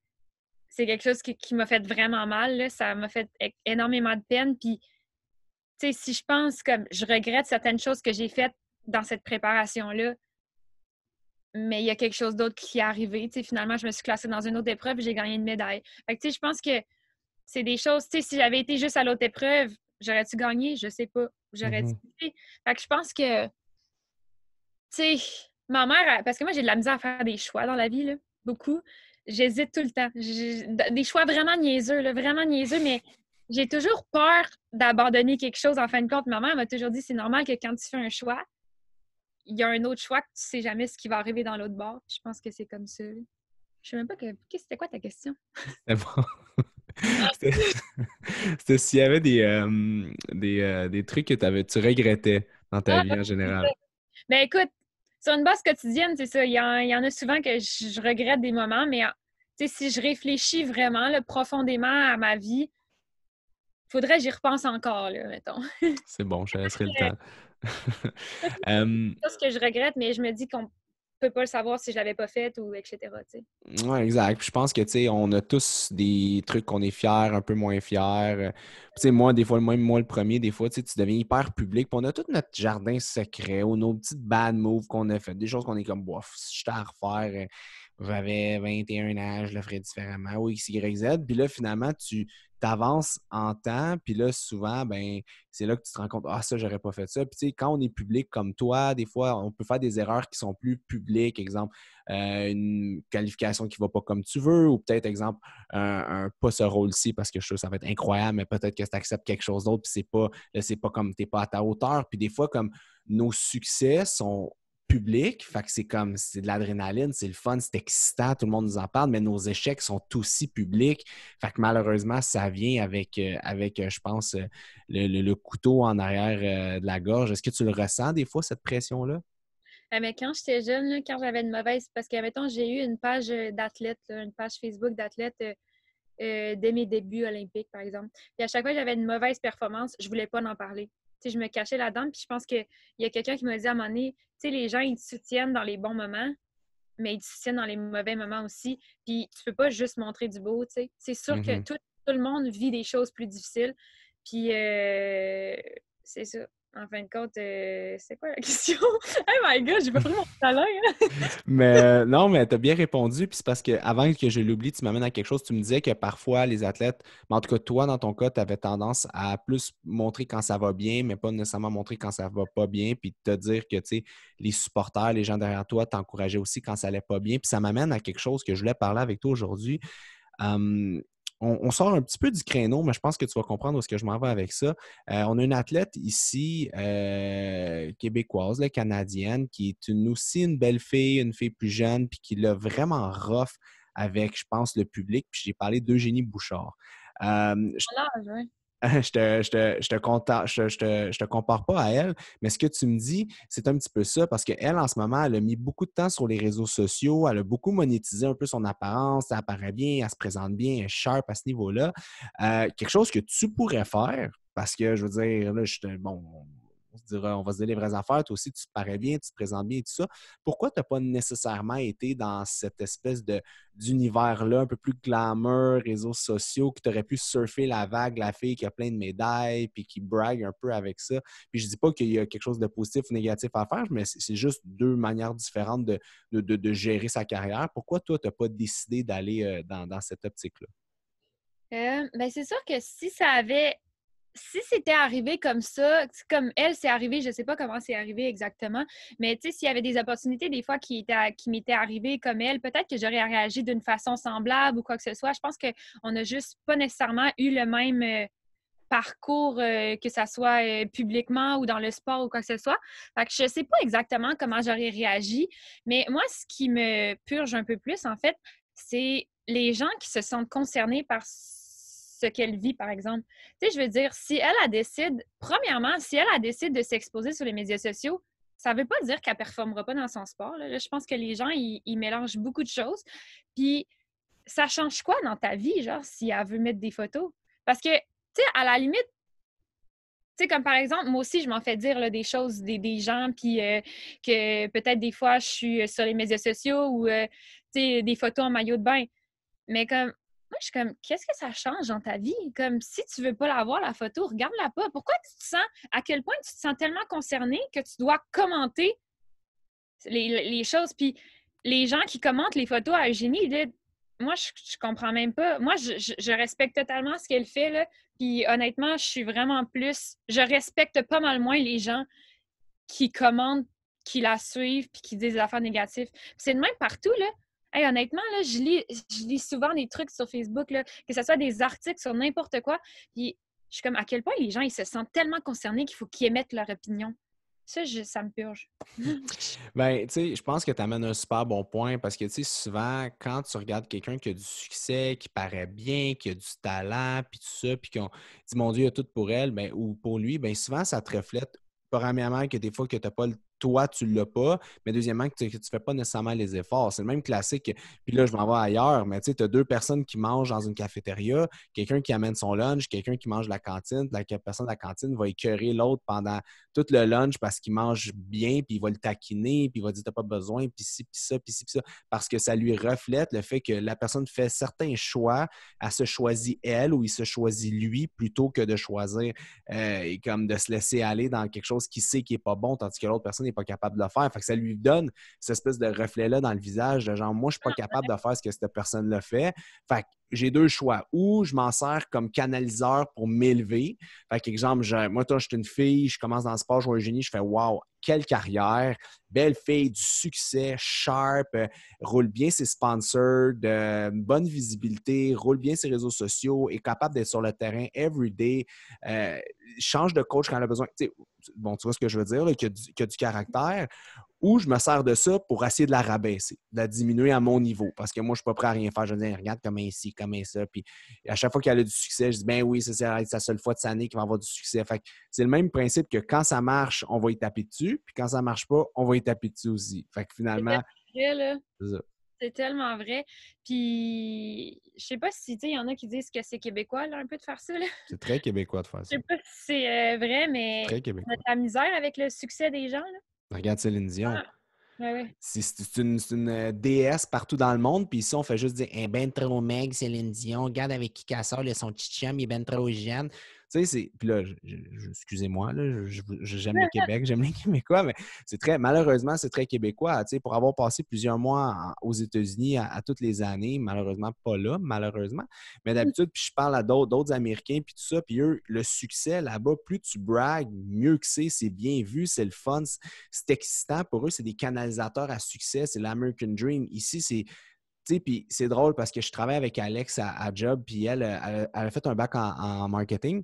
c'est quelque chose qui, m'a fait vraiment mal. Ça m'a fait énormément de peine. Puis, tu si je pense que je regrette certaines choses que j'ai faites dans cette préparation-là, mais il y a quelque chose d'autre qui est arrivé. finalement, je me suis classée dans une autre épreuve et j'ai gagné une médaille. Fait tu sais, je pense que c'est des choses, tu sais, si j'avais été juste à l'autre épreuve, j'aurais-tu gagné? Je sais pas. J'aurais-tu. Mm-hmm. Fait que je pense que, tu sais, ma mère, parce que moi, j'ai de la misère à faire des choix dans la vie, là, beaucoup. J'hésite tout le temps. Des choix vraiment niaiseux, vraiment niaiseux, mais j'ai toujours peur d'abandonner quelque chose. En fin de compte, ma mère m'a toujours dit c'est normal que quand tu fais un choix, il y a un autre choix que tu sais jamais ce qui va arriver dans l'autre bord. Je pense que c'est comme ça. Je sais même pas que. C'était quoi ta question? bon. C'était s'il y avait des, euh, des, trucs que avais, tu regrettais dans ta ah, vie en général. Ben écoute, sur une base quotidienne, c'est ça. Il y, en, a souvent que je regrette des moments, mais si je réfléchis vraiment profondément à ma vie, il faudrait que j'y repense encore, là, mettons. c'est bon, je laisserai le temps. c'est ce que je regrette, mais je me dis qu'on peux pas le savoir si je l'avais pas fait ou etc. Oui, exact. Puis je pense que tu sais, on a tous des trucs qu'on est fiers, un peu moins fiers. Tu sais, moi, des fois, même moi le premier, des fois, tu deviens hyper public. Puis on a tout notre jardin secret ou nos petites bad moves qu'on a fait, des choses qu'on est comme bof, si j'étais à refaire, euh, j'avais 21 ans, je le ferais différemment, ou XYZ. Puis là, finalement, tu tu avances en temps, puis là, souvent, ben, c'est là que tu te rends compte, ah, ça, j'aurais pas fait ça. Puis, tu sais, quand on est public comme toi, des fois, on peut faire des erreurs qui sont plus publiques, exemple, euh, une qualification qui va pas comme tu veux, ou peut-être, exemple, un, pas ce rôle-ci parce que je ça va être incroyable, mais peut-être que tu acceptes quelque chose d'autre, puis c'est pas, c'est pas comme, t'es pas à ta hauteur. Puis, des fois, comme nos succès sont public. Fait que c'est comme, c'est de l'adrénaline, c'est le fun, c'est excitant, tout le monde nous en parle, mais nos échecs sont aussi publics. Fait que malheureusement, ça vient avec, euh, avec euh, je pense, euh, le, couteau en arrière de la gorge. Est-ce que tu le ressens des fois, cette pression-là? Ah, mais quand j'étais jeune, quand j'avais une mauvaise, parce que, mettons, j'ai eu une page d'athlète, une page Facebook d'athlète dès mes débuts olympiques, par exemple. Puis à chaque fois que j'avais une mauvaise performance, je voulais pas en parler je me cachais là-dedans. Puis je pense qu'il y a quelqu'un qui m'a dit à un moment donné, les gens, ils te soutiennent dans les bons moments, mais ils te soutiennent dans les mauvais moments aussi. Puis tu peux pas juste montrer du beau, tu sais. C'est sûr que mm-hmm. tout, le monde vit des choses plus difficiles. Puis euh, c'est ça en fin de compte, euh, c'est quoi la question? hey my god, j'ai pas pris mon talent! Hein. mais euh, non, mais t'as bien répondu. Puis c'est parce que avant que je l'oublie, tu m'amènes à quelque chose. Tu me disais que parfois les athlètes, mais en tout cas, toi, dans ton cas, tu avais tendance à plus montrer quand ça va bien, mais pas nécessairement montrer quand ça va pas bien. Puis te dire que, tu sais, les supporters, les gens derrière toi t'encourageaient aussi quand ça allait pas bien. Puis ça m'amène à quelque chose que je voulais parler avec toi aujourd'hui. Hum, on, sort un petit peu du créneau, mais je pense que tu vas comprendre où est-ce que je m'en vais avec ça. Euh, on a une athlète ici euh, québécoise, canadienne, qui est une, aussi une belle fille, une fille plus jeune, puis qui l'a vraiment rough avec, je pense, le public. Puis j'ai parlé d'Eugénie Bouchard. Euh, je te, je te, je compare pas à elle, mais ce que tu me dis, c'est un petit peu ça, parce qu'elle, en ce moment, elle a mis beaucoup de temps sur les réseaux sociaux, elle a beaucoup monétisé un peu son apparence, ça apparaît bien, elle se présente bien, elle est sharp à ce niveau-là. Euh, quelque chose que tu pourrais faire, parce que, je veux dire, là, je, bon, on va se dire les vraies affaires. Toi aussi, tu te parais bien, tu te présentes bien et tout ça. Pourquoi tu n'as pas nécessairement été dans cette espèce d'univers-là, un peu plus glamour, réseaux sociaux, que tu aurais pu surfer la vague, la fille qui a plein de médailles, puis qui brague un peu avec ça. Puis je dis pas qu'il y a quelque chose de positif ou négatif à faire, mais c'est juste deux manières différentes de, gérer sa carrière. Pourquoi toi, tu n'as pas décidé d'aller euh, dans, cette optique-là? Euh, ben, c'est sûr que si ça avait si c'était arrivé comme ça, comme elle, s'est arrivé, je ne sais pas comment c'est arrivé exactement, mais tu sais, s'il y avait des opportunités des fois qui, étaient, qui m'étaient arrivées comme elle, peut-être que j'aurais réagi d'une façon semblable ou quoi que ce soit. Je pense qu'on n'a juste pas nécessairement eu le même euh, parcours, euh, que ça soit euh, publiquement ou dans le sport ou quoi que ce soit. Fait que je ne sais pas exactement comment j'aurais réagi, mais moi, ce qui me purge un peu plus, en fait, c'est les gens qui se sentent concernés par ce qu'elle vit, par exemple. Tu sais, je veux dire, si elle, a décide, premièrement, si elle, a décide de s'exposer sur les médias sociaux, ça ne veut pas dire qu'elle ne performera pas dans son sport. Là. je pense que les gens, ils, mélangent beaucoup de choses. Puis, ça change quoi dans ta vie, genre, si elle veut mettre des photos? Parce que, tu sais, à la limite, tu sais, comme par exemple, moi aussi, je m'en fais dire des choses des, gens, puis euh, que peut-être des fois, je suis euh, sur les médias sociaux ou, euh, tu sais, des photos en maillot de bain. Mais comme, je suis comme, qu'est-ce que ça change dans ta vie? Comme, si tu veux pas la voir la photo, regarde-la pas. Pourquoi tu te sens, à quel point tu te sens tellement concerné que tu dois commenter les, choses? Puis, les gens qui commentent les photos à Eugénie, moi, je, comprends même pas. Moi, je, respecte totalement ce qu'elle fait, là. Puis, honnêtement, je suis vraiment plus, je respecte pas mal moins les gens qui commentent, qui la suivent, puis qui disent des affaires négatives. c'est de même partout, là honnêtement, là, je, lis, je lis souvent des trucs sur Facebook, que ce soit des articles sur n'importe quoi. Puis je suis comme à quel point les gens ils se sentent tellement concernés qu'il faut qu'ils émettent leur opinion. Ça, ça me purge. ben, tu sais, je pense que tu amènes un super bon point parce que, tu sais, souvent, quand tu regardes quelqu'un qui a du succès, qui paraît bien, qui a du talent, puis tout ça, puis qu'on dit, mon Dieu, il y a tout pour elle, ben, ou pour lui, ben, souvent, ça te reflète premièrement que des fois que tu n'as pas le toi, tu ne l'as pas. Mais deuxièmement, que tu ne fais pas nécessairement les efforts. C'est le même classique. Puis là, je m'en vais ailleurs, mais tu sais, tu as deux personnes qui mangent dans une cafétéria, quelqu'un qui amène son lunch, quelqu'un qui mange la cantine. La personne de la cantine va écœurer l'autre pendant tout le lunch parce qu'il mange bien, puis il va le taquiner, puis il va dire tu n'as pas besoin, puis ci, puis ça, puis ci, puis ça. Parce que ça lui reflète le fait que la personne fait certains choix, elle se choisit elle ou il se choisit lui plutôt que de choisir euh, et comme de se laisser aller dans quelque chose qui sait qui n'est pas bon, tandis que l'autre personne n'est pas capable de le faire. Fait que ça lui donne cette espèce de reflet-là dans le visage de genre, moi, je ne suis pas capable de faire ce que cette personne le fait. Fait que j'ai deux choix. Ou je m'en sers comme canaliseur pour m'élever. Par exemple, moi, toi, je suis une fille, je commence dans le sport, je vois un génie, je fais wow, quelle carrière, belle fille, du succès, sharp, euh, roule bien ses sponsors, de euh, bonne visibilité, roule bien ses réseaux sociaux, est capable d'être sur le terrain everyday, euh, change de coach quand elle a besoin. bon, tu vois ce que je veux dire, qui y a, du caractère ou je me sers de ça pour essayer de la rabaisser, de la diminuer à mon niveau. Parce que moi, je ne suis pas prêt à rien faire. Je me dis, regarde comme ici, comme ça. Puis à chaque fois qu'elle a du succès, je dis, ben oui, c'est sa seule fois de sa année qu'il va avoir du succès. Fait c'est le même principe que quand ça marche, on va y taper dessus. Puis quand ça ne marche pas, on va y taper dessus aussi. Fait que finalement. C'est tellement vrai. Puis, je sais pas si, tu il y en a qui disent que c'est québécois, un peu de faire ça. C'est très québécois de faire ça. Je sais pas si c'est euh, vrai, mais on la misère avec le succès des gens. Là. Regarde Céline Dion. Ah, c'est une, euh, déesse partout dans le monde, puis ici, on fait juste dire eh, ben trop meg, Céline Dion, regarde avec qui qu'elle son petit il est ben trop jeune. Tu sais, c'est. Puis là, excusez-moi, j'aime le Québec, j'aime les Québécois, mais c'est très. Malheureusement, c'est très québécois. Tu sais, pour avoir passé plusieurs mois aux États-Unis à, toutes les années, malheureusement, pas là, malheureusement. Mais mmh. d'habitude, puis je parle à d'autres Américains, puis tout ça, puis eux, le succès là-bas, plus tu bragues, mieux que c'est, c'est bien vu, c'est le fun, c'est excitant. Pour eux, c'est des canalisateurs à succès, c'est l'American Dream. Ici, c'est puis c'est drôle parce que je travaille avec Alex à, Job, puis elle, a fait un bac en marketing.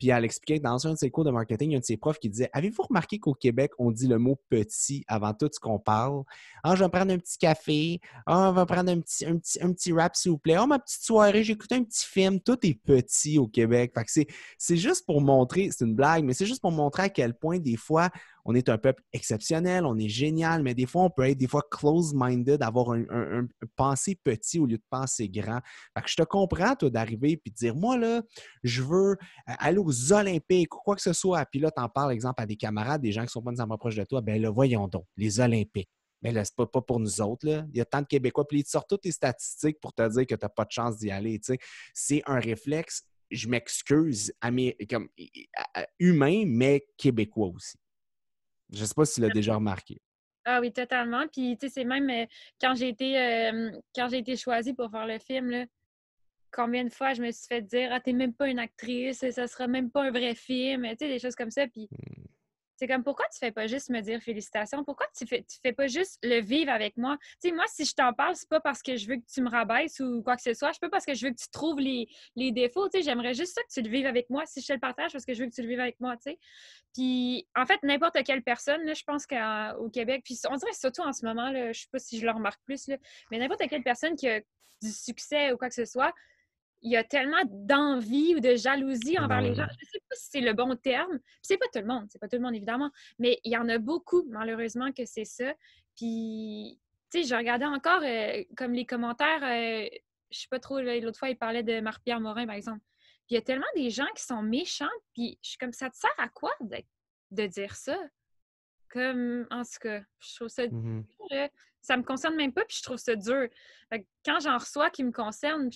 Puis elle expliquait dans un de ses cours de marketing, il y a un de ses profs qui disait Avez-vous remarqué qu'au Québec, on dit le mot petit avant tout ce qu'on parle Ah, je vais prendre un petit café. Ah, on va prendre un petit, un petit, rap, s'il vous plaît. Ah, ma petite soirée, j'écoute un petit film. Tout est petit au Québec. Fait que c'est juste pour montrer, c'est une blague, mais c'est juste pour montrer à quel point, des fois, on est un peuple exceptionnel, on est génial, mais des fois, on peut être des fois close-minded, avoir un, pensée petit au lieu de penser grand. Fait que je te comprends, toi, d'arriver et de dire Moi, là, je veux euh, aller au Olympiques ou quoi que ce soit, puis là, tu en parles, exemple, à des camarades, des gens qui sont pas nécessairement proches de toi, ben là, voyons donc, les Olympiques. Mais ben là, c'est pas, pas, pour nous autres. Là. Il y a tant de Québécois. Puis ils te sortent toutes tes statistiques pour te dire que tu n'as pas de chance d'y aller. C'est un réflexe, je m'excuse, comme, humain, mais québécois aussi. Je ne sais pas si tu l'as déjà remarqué. Ah oui, totalement. Puis, tu sais, c'est même euh, quand j'ai été, euh, quand j'ai été choisie pour faire le film, là, combien de fois je me suis fait dire Ah, t'es même pas une actrice, et ça sera même pas un vrai film, tu sais, des choses comme ça. Puis hmm. c'est comme pourquoi tu fais pas juste me dire félicitations? Pourquoi tu fais, tu fais pas juste le vivre avec moi? Tu sais, moi, si je t'en parle, c'est pas parce que je veux que tu me rabaisses ou quoi que ce soit. Je peux parce que je veux que tu trouves les, défauts. Tu sais, j'aimerais juste ça que tu le vives avec moi. Si je te le partage, parce que je veux que tu le vives avec moi, tu sais. Puis, en fait, n'importe quelle personne, je pense qu'au Québec, puis on dirait surtout en ce moment, là, je sais pas si je le remarque plus, mais n'importe quelle personne qui a du succès ou quoi que ce soit, il y a tellement d'envie ou de jalousie envers les gens. Je ne sais pas si c'est le bon terme. C'est pas tout le monde, c'est pas tout le monde évidemment, mais il y en a beaucoup malheureusement que c'est ça. Puis, tu sais, je regardais encore euh, comme les commentaires. Euh, je sais pas trop. L'autre fois, il parlait de Marc-Pierre Morin, par exemple. il y a tellement des gens qui sont méchants. Puis je suis comme ça te sert à quoi de dire ça en tout cas, je trouve ça mmh dur. Ça me concerne même pas, puis je trouve ça dur. quand j'en reçois qui me concerne,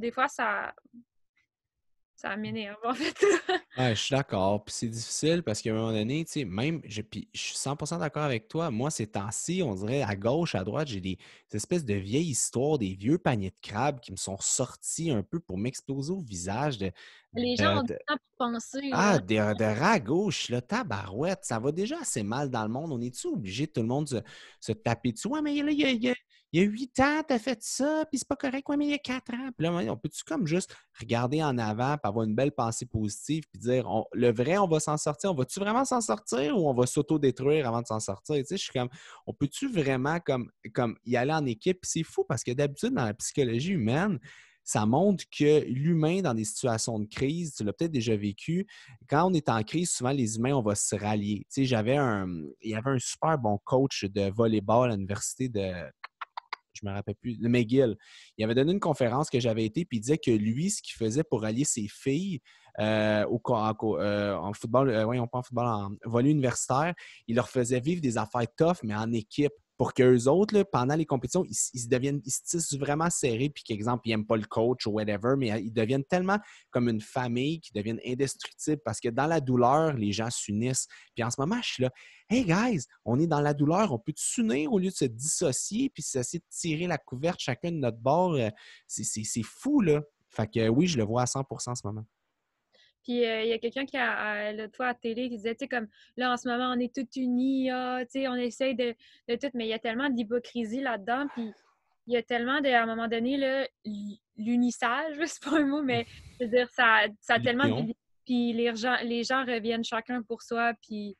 des fois, ça, ça m'énerve en fait. je suis d'accord. Puis c'est difficile parce qu'à un moment donné, tu sais, même, je, puis je suis 100% d'accord avec toi. Moi, ces temps-ci, on dirait à gauche, à droite, j'ai des, espèces de vieilles histoires, des vieux paniers de crabes qui me sont sortis un peu pour m'exploser au visage. De, Les gens ont du temps pour penser. Ah, de, de gauche, le tabarouette, ça va déjà assez mal dans le monde. On est-tu obligé de tout le monde se, se taper dessus? Ouais, mais là, il y a il y a huit ans, tu fait ça, puis c'est pas correct, ouais, mais il y a quatre ans. Puis là, on peut-tu comme juste regarder en avant, puis avoir une belle pensée positive, puis dire le vrai, on va s'en sortir. On va-tu vraiment s'en sortir ou on va s'auto-détruire avant de s'en sortir? je suis comme, on peut-tu vraiment comme, comme y aller en équipe? c'est fou parce que d'habitude, dans la psychologie humaine, ça montre que l'humain, dans des situations de crise, tu l'as peut-être déjà vécu, quand on est en crise, souvent les humains, on va se rallier. Tu sais, j'avais un, il y avait un super bon coach de volleyball à l'université de je me rappelle plus, le McGill. Il avait donné une conférence que j'avais été, puis il disait que lui, ce qu'il faisait pour allier ses filles euh, au, en, euh, en, football, euh, on pas en football, en universitaire, il leur faisait vivre des affaires tough, mais en équipe pour qu'eux autres, pendant les compétitions, ils, deviennent, ils se tissent vraiment serrés, puis exemple, ils n'aiment pas le coach ou whatever, mais euh, ils deviennent tellement comme une famille qu'ils deviennent indestructibles parce que dans la douleur, les gens s'unissent. Puis en ce moment, je suis là, hey guys, on est dans la douleur, on peut s'unir au lieu de se dissocier, puis s'essayer de tirer la couverte chacun de notre bord. Euh, c'est fou, là. Fait que oui, je le vois à 100 en ce moment. Puis euh, il y a quelqu'un qui, a, le toit à la télé, qui disait, tu sais, comme là, en ce moment, on est tous unis, ah, tu sais, on essaye de, tout, mais il y a tellement d'hypocrisie là-dedans, puis il y a tellement de, à un moment donné, là, l'unissage, c'est pas un mot, mais je veux dire, ça, ça a tellement Puis les gens, les gens reviennent chacun pour soi, puis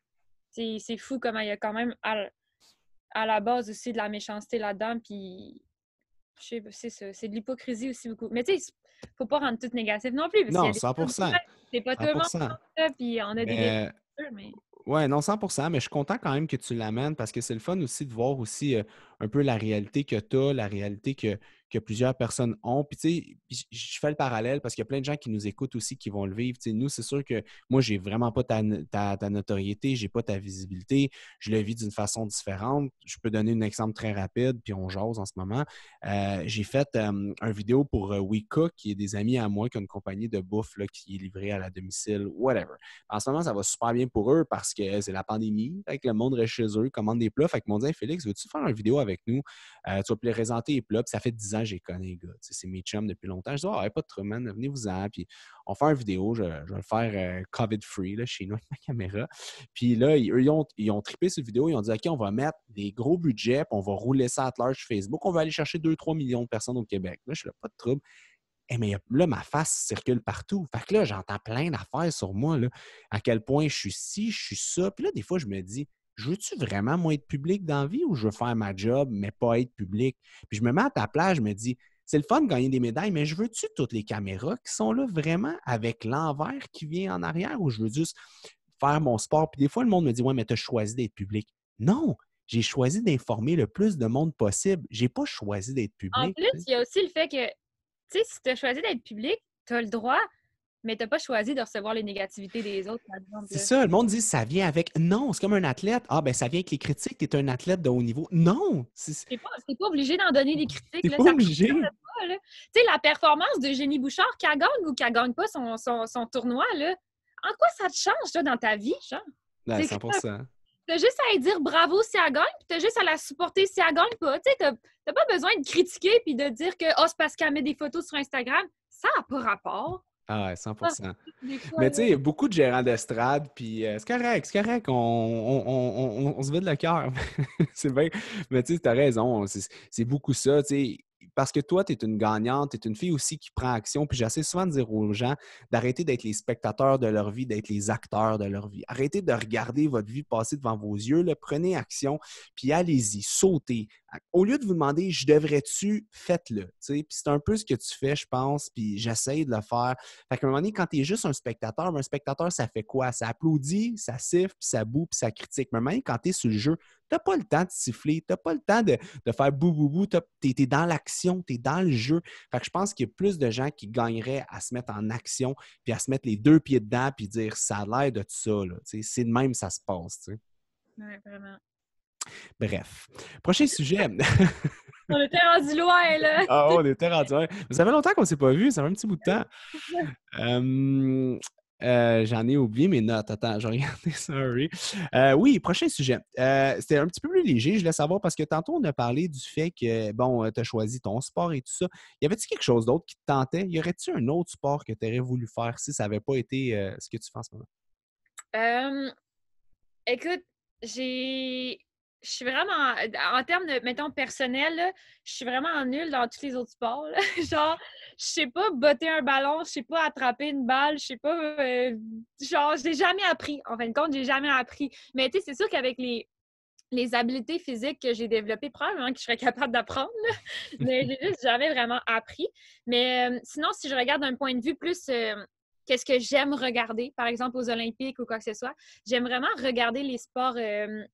c'est fou comment il y a quand même à, la base aussi de la méchanceté là-dedans, puis c'est de l'hypocrisie aussi beaucoup. Mais tu sais, faut pas rendre tout négatif non plus. Parce non, 100 C'est pas tout le monde puis on a des mais... Oui, non, 100 mais je suis content quand même que tu l'amènes parce que c'est le fun aussi de voir aussi euh, un peu la réalité que tu as, la réalité que, plusieurs personnes ont. Puis, tu sais, je fais le parallèle parce qu'il y a plein de gens qui nous écoutent aussi qui vont le vivre. nous, c'est sûr que moi, j'ai vraiment pas ta, ta, Je notoriété, j'ai pas ta visibilité, je le vis d'une façon différente. Je peux donner un exemple très rapide, puis on jase en ce moment. Euh, j'ai fait un une vidéo pour euh, WeCook. qui est des amis à moi, qui ont une compagnie de bouffe qui est livrée à la domicile, whatever. En ce moment, ça va super bien pour eux parce que c'est la pandémie, le monde reste chez eux, commande des plats. Fait que mon dit, Félix, veux-tu faire une vidéo avec nous? Euh, tu vas les présenter les plats, ça fait 10 ans j'ai connu un gars. C'est mes chums depuis longtemps. Je dis, ah, pas de man. venez-vous-en. Puis on fait une vidéo, je, vais le faire euh, COVID-free chez nous avec ma caméra. Puis là, ils, eux, ils ont, ils ont trippé cette vidéo, ils ont dit, OK, on va mettre des gros budgets, on va rouler ça à large Facebook, on va aller chercher 2-3 millions de personnes au Québec. Là, je suis pas de trouble. et eh, mais là, ma face circule partout. Fait que là, j'entends plein d'affaires sur moi, là, à quel point je suis ci, je suis ça. Puis là, des fois, je me dis, je veux-tu vraiment, moi, être public dans la vie ou je veux faire ma job, mais pas être public? Puis je me mets à ta place, je me dis, c'est le fun de gagner des médailles, mais je veux-tu toutes les caméras qui sont là vraiment avec l'envers qui vient en arrière ou je veux juste faire mon sport? Puis des fois, le monde me dit, ouais, mais tu as choisi d'être public. Non! J'ai choisi d'informer le plus de monde possible. J'ai pas choisi d'être public. En plus, il y a aussi le fait que, tu sais, si tu as choisi d'être public, tu as le droit mais tu n'as pas choisi de recevoir les négativités des autres. C'est ça, le monde dit ça vient avec. Non, c'est comme un athlète. Ah, ben ça vient avec les critiques, tu es un athlète de haut niveau. Non! Tu n'es pas, obligé d'en donner des critiques. Là, pas obligé. Tu sais, la performance de Jenny Bouchard, qu'elle gagne ou qu'elle gagne pas son, tournoi, là, en quoi ça te change dans ta vie, genre? 100 ben, T'as juste à lui dire bravo si elle gagne, puis t'as juste à la supporter si elle gagne pas. Tu sais, t'as pas besoin de critiquer puis de dire que oh, c'est parce qu'elle met des photos sur Instagram. Ça n'a pas rapport. Ah 100 ah, Mais tu sais, beaucoup de gérants d'estrade, puis euh, c'est correct, c'est correct, on, on, on, on se vide le cœur. c'est bien. Mais tu sais, t'as raison, c'est beaucoup ça, tu sais parce que toi, tu es une gagnante, tu es une fille aussi qui prend action. Puis j'essaie souvent de dire aux gens d'arrêter d'être les spectateurs de leur vie, d'être les acteurs de leur vie. Arrêtez de regarder votre vie passer devant vos yeux, Le prenez action, puis allez-y, sautez. Au lieu de vous demander je devrais-tu, faites-le. Puis c'est un peu ce que tu fais, je pense, puis j'essaie de le faire. Fait qu'à un moment donné, quand tu es juste un spectateur, un spectateur, ça fait quoi? Ça applaudit, ça siffle, puis ça boue, puis ça critique. Mais même quand tu es sur le jeu, T'as pas le temps de siffler, t'as pas le temps de, faire bou tu t'es es dans l'action, tu es dans le jeu. Fait que je pense qu'il y a plus de gens qui gagneraient à se mettre en action, puis à se mettre les deux pieds dedans, puis dire ça a l'air de tout ça, c'est de même que ça se passe. Oui, vraiment. Bref. Prochain sujet. on était rendu loin, là. ah, on était rendu loin. Ça fait longtemps qu'on ne s'est pas vu, ça fait un petit bout de temps. Euh, euh, j'en ai oublié mes notes. Attends, je regardé, sorry. Euh, oui, prochain sujet. Euh, c'était un petit peu plus léger, je voulais savoir, parce que tantôt, on a parlé du fait que, bon, tu as choisi ton sport et tout ça. Y avait-tu quelque chose d'autre qui te tentait? Y aurait-tu un autre sport que tu aurais voulu faire si ça n'avait pas été ce que tu fais en ce moment? écoute, j'ai je suis vraiment, en termes de, mettons, personnel, je suis vraiment nulle dans tous les autres sports. genre, je sais pas botter un ballon, je sais pas attraper une balle, je sais pas. je euh, genre, j'ai jamais appris. En fin de compte, j'ai jamais appris. Mais tu sais, c'est sûr qu'avec les, les habiletés physiques que j'ai développées, probablement que je serais capable d'apprendre, mais j'ai juste jamais vraiment appris. Mais euh, sinon, si je regarde d'un point de vue plus. Euh, qu'est-ce que j'aime regarder, par exemple aux Olympiques ou quoi que ce soit? J'aime vraiment regarder les sports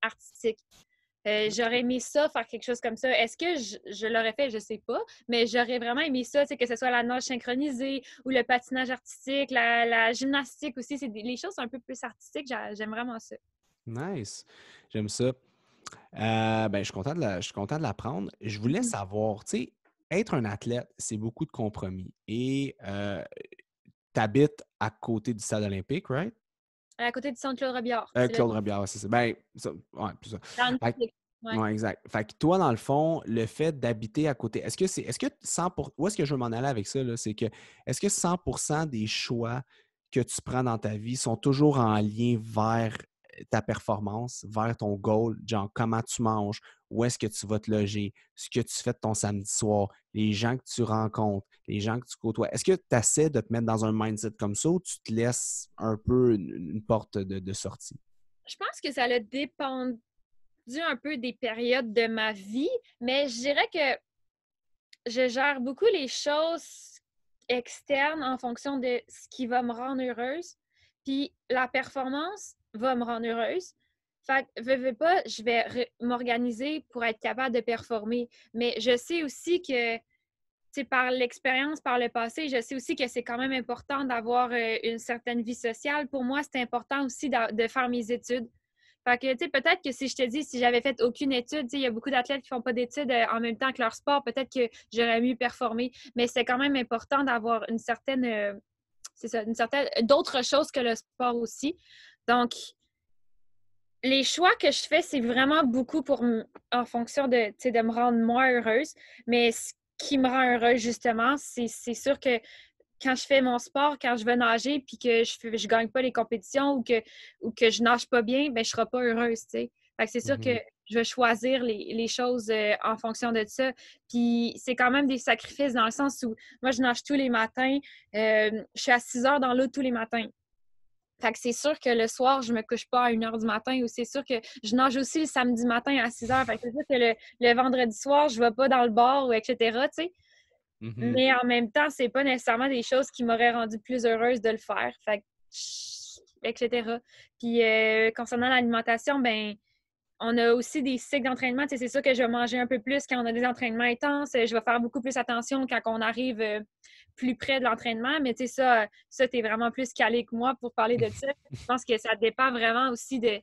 artistiques. Euh, j'aurais aimé ça, faire quelque chose comme ça. Est-ce que je, l'aurais fait? Je sais pas. Mais j'aurais vraiment aimé ça, que ce soit la nage synchronisée ou le patinage artistique, la, gymnastique aussi. C'est les choses un peu plus artistiques. J'aime vraiment ça. Nice. J'aime ça. Euh, ben, je suis content de la, je suis content de l'apprendre. Je voulais mm. savoir, tu sais, être un athlète, c'est beaucoup de compromis. Et euh, tu habites à côté du stade olympique, right? À côté du centre Claude Robillard. Euh, Claude Robillard, c'est ça. Ben, ça, ouais, plus ça. Dans exact. Fait que toi, dans le fond, le fait d'habiter à côté, est-ce que c'est, est-ce que 100 où est-ce que je veux m'en aller avec ça, c'est que, est-ce que 100% des choix que tu prends dans ta vie sont toujours en lien vers ta performance vers ton goal, genre comment tu manges, où est-ce que tu vas te loger, ce que tu fais ton samedi soir, les gens que tu rencontres, les gens que tu côtoies. Est-ce que tu essaies de te mettre dans un mindset comme ça ou tu te laisses un peu une, porte de, de, sortie? Je pense que ça a dépendu un peu des périodes de ma vie, mais je dirais que je gère beaucoup les choses externes en fonction de ce qui va me rendre heureuse. Puis la performance, va me rendre heureuse. Fait que, veux, pas, je vais m'organiser pour être capable de performer. Mais je sais aussi que, c'est par l'expérience, par le passé, je sais aussi que c'est quand même important d'avoir euh, une certaine vie sociale. Pour moi, c'est important aussi de, faire mes études. Fait que, tu peut-être que si je te dis, si j'avais fait aucune étude, il y a beaucoup d'athlètes qui font pas d'études euh, en même temps que leur sport, peut-être que j'aurais mieux performé. Mais c'est quand même important d'avoir une certaine... Euh, c'est ça, une certaine, d'autres choses que le sport aussi. Donc, les choix que je fais, c'est vraiment beaucoup pour en fonction de, me rendre moins heureuse. Mais ce qui me rend heureuse, justement, c'est sûr que quand je fais mon sport, quand je veux nager, puis que je ne gagne pas les compétitions ou que, ou que je nage pas bien, ben, je ne serai pas heureuse. c'est sûr que mm-hmm. je vais choisir les, choses euh, en fonction de ça. Puis c'est quand même des sacrifices dans le sens où moi, je nage tous les matins. Euh, je suis à 6 heures dans l'eau tous les matins. Fait que c'est sûr que le soir, je me couche pas à 1 h du matin ou c'est sûr que je nage aussi le samedi matin à 6 h. Fait que c'est sûr que le, vendredi soir, je vais pas dans le bar ou etc. Mm-hmm. Mais en même temps, c'est pas nécessairement des choses qui m'auraient rendu plus heureuse de le faire. Fait que, etc. Puis euh, concernant l'alimentation, ben on a aussi des cycles d'entraînement. c'est sûr que je vais manger un peu plus quand on a des entraînements intenses. Je vais faire beaucoup plus attention quand on arrive euh, plus près de l'entraînement, mais tu sais, ça, ça tu es vraiment plus calé que moi pour parler de ça. je pense que ça dépend vraiment aussi de,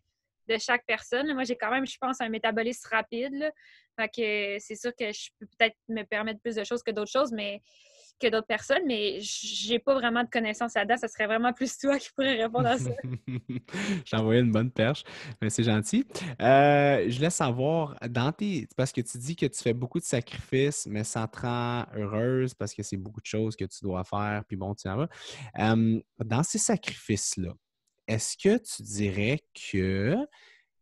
chaque personne. Moi, j'ai quand même, je pense, un métabolisme rapide. Fait que euh, c'est sûr que je peux peut-être me permettre plus de choses que d'autres choses, mais que d'autres personnes, mais j'ai pas vraiment de connaissances là-dedans. Ce serait vraiment plus toi qui pourrais répondre à ça. j'ai une bonne perche, mais c'est gentil. Euh, je laisse savoir, dans parce que tu dis que tu fais beaucoup de sacrifices, mais ça te rend heureuse parce que c'est beaucoup de choses que tu dois faire, puis bon, tu en vas. Euh, dans ces sacrifices-là, est-ce que tu dirais que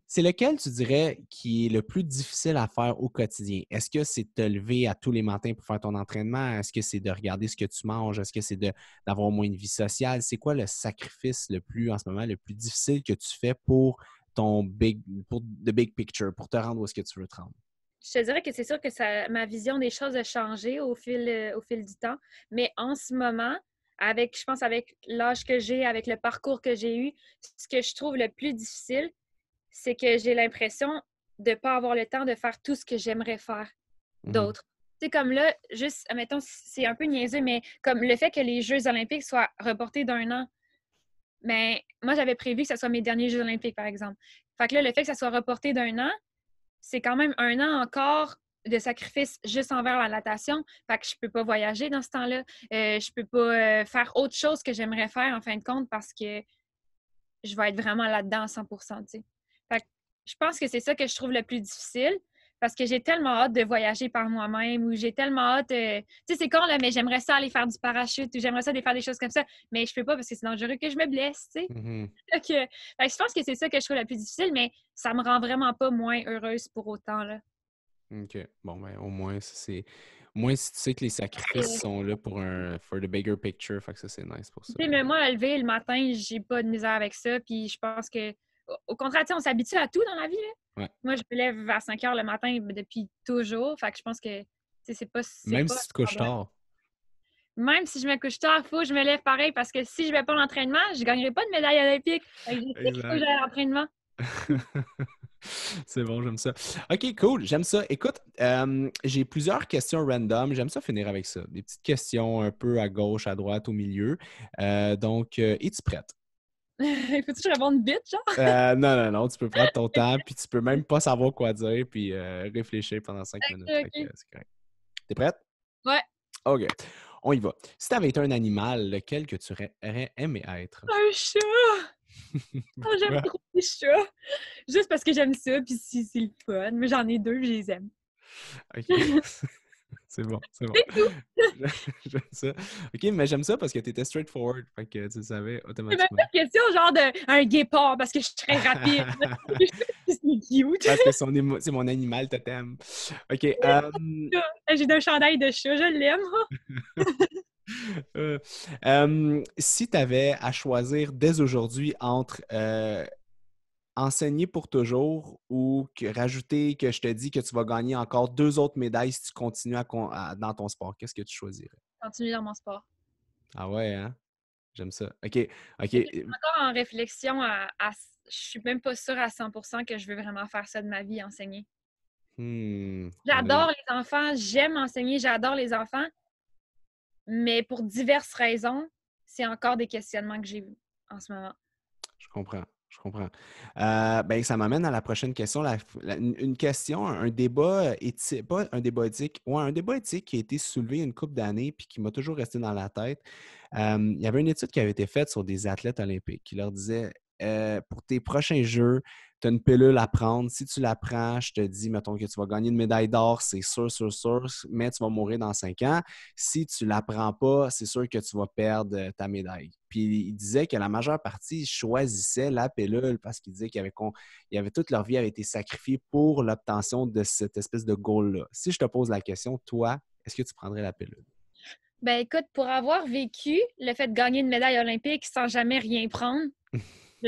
c'est lequel tu dirais qui est le plus difficile à faire au quotidien? Est-ce que c'est te lever à tous les matins pour faire ton entraînement? Est-ce que c'est de regarder ce que tu manges? Est-ce que c'est d'avoir moins une vie sociale? C'est quoi le sacrifice le plus en ce moment, le plus difficile que tu fais pour ton big, pour big picture, pour te rendre où est-ce que tu veux te rendre? Je te dirais que c'est sûr que ça, ma vision des choses a changé au fil, euh, au fil du temps, mais en ce moment, avec, je pense, avec l'âge que j'ai, avec le parcours que j'ai eu, ce que je trouve le plus difficile, c'est que j'ai l'impression de ne pas avoir le temps de faire tout ce que j'aimerais faire mhm. d'autre. C'est comme là, juste, admettons, c'est un peu niaisé, mais comme le fait que les Jeux olympiques soient reportés d'un an, mais ben, moi, j'avais prévu que ce soit mes derniers Jeux olympiques, par exemple. Fait que là, le fait que ça soit reporté d'un an, c'est quand même un an encore de sacrifice juste envers la natation. Fait que je ne peux pas voyager dans ce temps-là. Euh, je ne peux pas euh, faire autre chose que j'aimerais faire en fin de compte parce que je vais être vraiment là-dedans à 100 tu sais je pense que c'est ça que je trouve le plus difficile parce que j'ai tellement hâte de voyager par moi-même ou j'ai tellement hâte. Euh, tu sais, c'est con, là, mais j'aimerais ça aller faire du parachute ou j'aimerais ça aller faire des choses comme ça, mais je peux pas parce que c'est dangereux que je me blesse, tu sais. Mm-hmm. je pense que c'est ça que je trouve le plus difficile, mais ça me rend vraiment pas moins heureuse pour autant, là. OK. Bon, ben, au moins, c'est. moins, si tu sais que les sacrifices sont là pour un for the bigger picture, ça, c'est nice pour ça. mais moi, lever le matin, j'ai pas de misère avec ça, puis je pense que au contraire, on s'habitue à tout dans la vie. Moi, je me lève vers 5 heures le matin depuis toujours. Fait je pense que c'est pas. Même si tu couches tard. Même si je me couche tard, il faut que je me lève pareil parce que si je vais pas à l'entraînement, je ne gagnerai pas de médaille olympique. je à l'entraînement. C'est bon, j'aime ça. OK, cool, j'aime ça. Écoute, j'ai plusieurs questions random. J'aime ça finir avec ça. Des petites questions un peu à gauche, à droite, au milieu. Euh, donc, euh, es-tu prête? Il faut-tu que je genre? Euh, non, non, non. Tu peux prendre ton temps, puis tu peux même pas savoir quoi dire, puis euh, réfléchir pendant cinq minutes. C'est T'es prête? Ouais. OK. On y va. Si t'avais été un animal, lequel que tu aurais aimé être? Un chat! Oh, j'aime trop les chats. Juste parce que j'aime ça, puis si c'est le fun. Mais j'en ai deux, je les aime. OK. C'est bon, c'est bon. j'aime ça. OK, mais j'aime ça parce que tu étais straightforward. Fait que tu savais automatiquement. C'est même pas question, genre, un guépard parce que je suis très rapide. c'est cute. parce que c'est mon animal t'aimes OK. Euh, j'ai un chandail de chat, je l'aime. Euh, euh, si tu avais à choisir dès aujourd'hui entre enseigner pour toujours ou que, rajouter que je te dis que tu vas gagner encore deux autres médailles si tu continues dans ton sport? Qu'est-ce que tu choisirais? Continuer dans mon sport. Ah ouais, hein? J'aime ça. OK. OK. Je suis encore en réflexion à, Je suis même pas sûre à 100 que je veux vraiment faire ça de ma vie, enseigner. Hmm, j'adore les enfants, j'aime enseigner, j'adore les enfants, mais pour diverses raisons, c'est encore des questionnements que j'ai en ce moment. Je comprends. Je comprends. Euh, ben, ça m'amène à la prochaine question. une question, un débat éthique, pas un débat éthique, un débat éthique qui a été soulevé une couple d'années puis qui m'a toujours resté dans la tête. Euh, il y avait une étude qui avait été faite sur des athlètes olympiques qui leur disait euh, pour tes prochains jeux, une pilule à prendre. Si tu la prends, je te dis, mettons que tu vas gagner une médaille d'or, c'est sûr, sûr, sûr, mais tu vas mourir dans cinq ans. Si tu la prends pas, c'est sûr que tu vas perdre euh, ta médaille. Puis il disait que la majeure partie choisissait la pilule parce qu'il disait qu'il avait, avait toute leur vie avait été sacrifiée pour l'obtention de cette espèce de goal-là. Si je te pose la question, toi, est-ce que tu prendrais la pilule? Ben écoute, pour avoir vécu le fait de gagner une médaille olympique sans jamais rien prendre,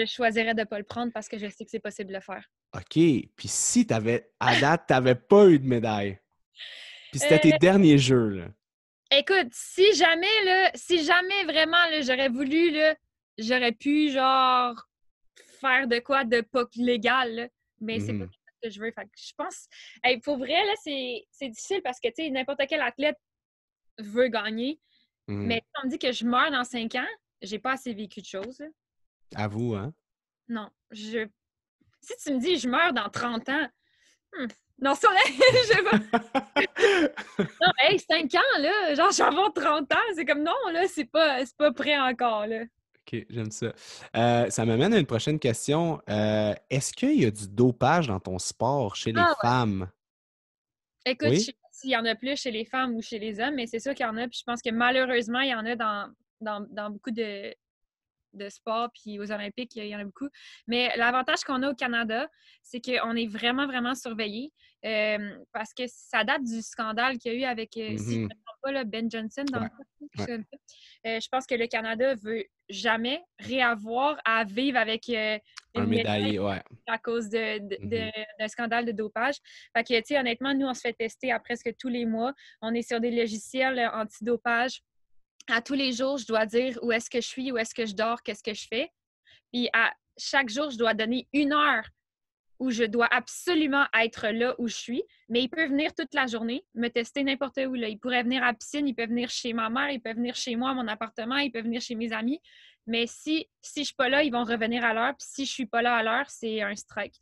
je choisirais de ne pas le prendre parce que je sais que c'est possible de le faire. OK. Puis si tu avais. à date, n'avais pas eu de médaille. Puis c'était tes euh, derniers jeux, là. Écoute, si jamais, là, si jamais vraiment, j'aurais voulu, là, j'aurais pu, genre, faire de quoi de pas légal, Mais c'est pas mm-hmm. ce que je veux. Fait je pense, pour vrai, là, c'est, difficile parce que, tu sais, n'importe quel athlète veut gagner. Mm-hmm. Mais si on me dit que je meurs dans cinq ans, j'ai pas assez vécu de choses, à vous, hein? Non. Je... Si tu me dis je meurs dans 30 ans, hmm, non, ça, je vais. non, hey, 5 ans, là, genre, je vais 30 ans. C'est comme non, là, c'est pas, pas prêt encore, là. OK, j'aime ça. Euh, ça m'amène à une prochaine question. Euh, est-ce qu'il y a du dopage dans ton sport chez les ah femmes? Écoute, je sais pas s'il y en a plus chez les femmes ou chez les hommes, mais c'est sûr qu'il y en a. Puis je pense que malheureusement, il y en a dans, dans beaucoup de, de sport, puis aux Olympiques, il y en a beaucoup. Mais l'avantage qu'on a au Canada, c'est qu'on est vraiment, vraiment surveillé euh, parce que ça date du scandale qu'il y a eu avec, euh, mhm. Ben Johnson. Euh, je pense que le Canada veut jamais réavoir à vivre avec des un à cause mhm. d'un scandale de dopage. Fait que, honnêtement, nous, on se fait tester à presque tous les mois. On est sur des logiciels antidopage à tous les jours, je dois dire où est-ce que je suis, où est-ce que je dors, qu'est-ce que je fais. Puis à chaque jour, je dois donner une heure où je dois absolument être là où je suis, mais il peut venir toute la journée, me tester n'importe où. Là. Il pourrait venir à la piscine, il peut venir chez ma mère, il peut venir chez moi, à mon appartement, il peut venir chez mes amis. Mais si, si je ne suis pas là, ils vont revenir à l'heure. Puis si je ne suis pas là à l'heure, c'est un strike.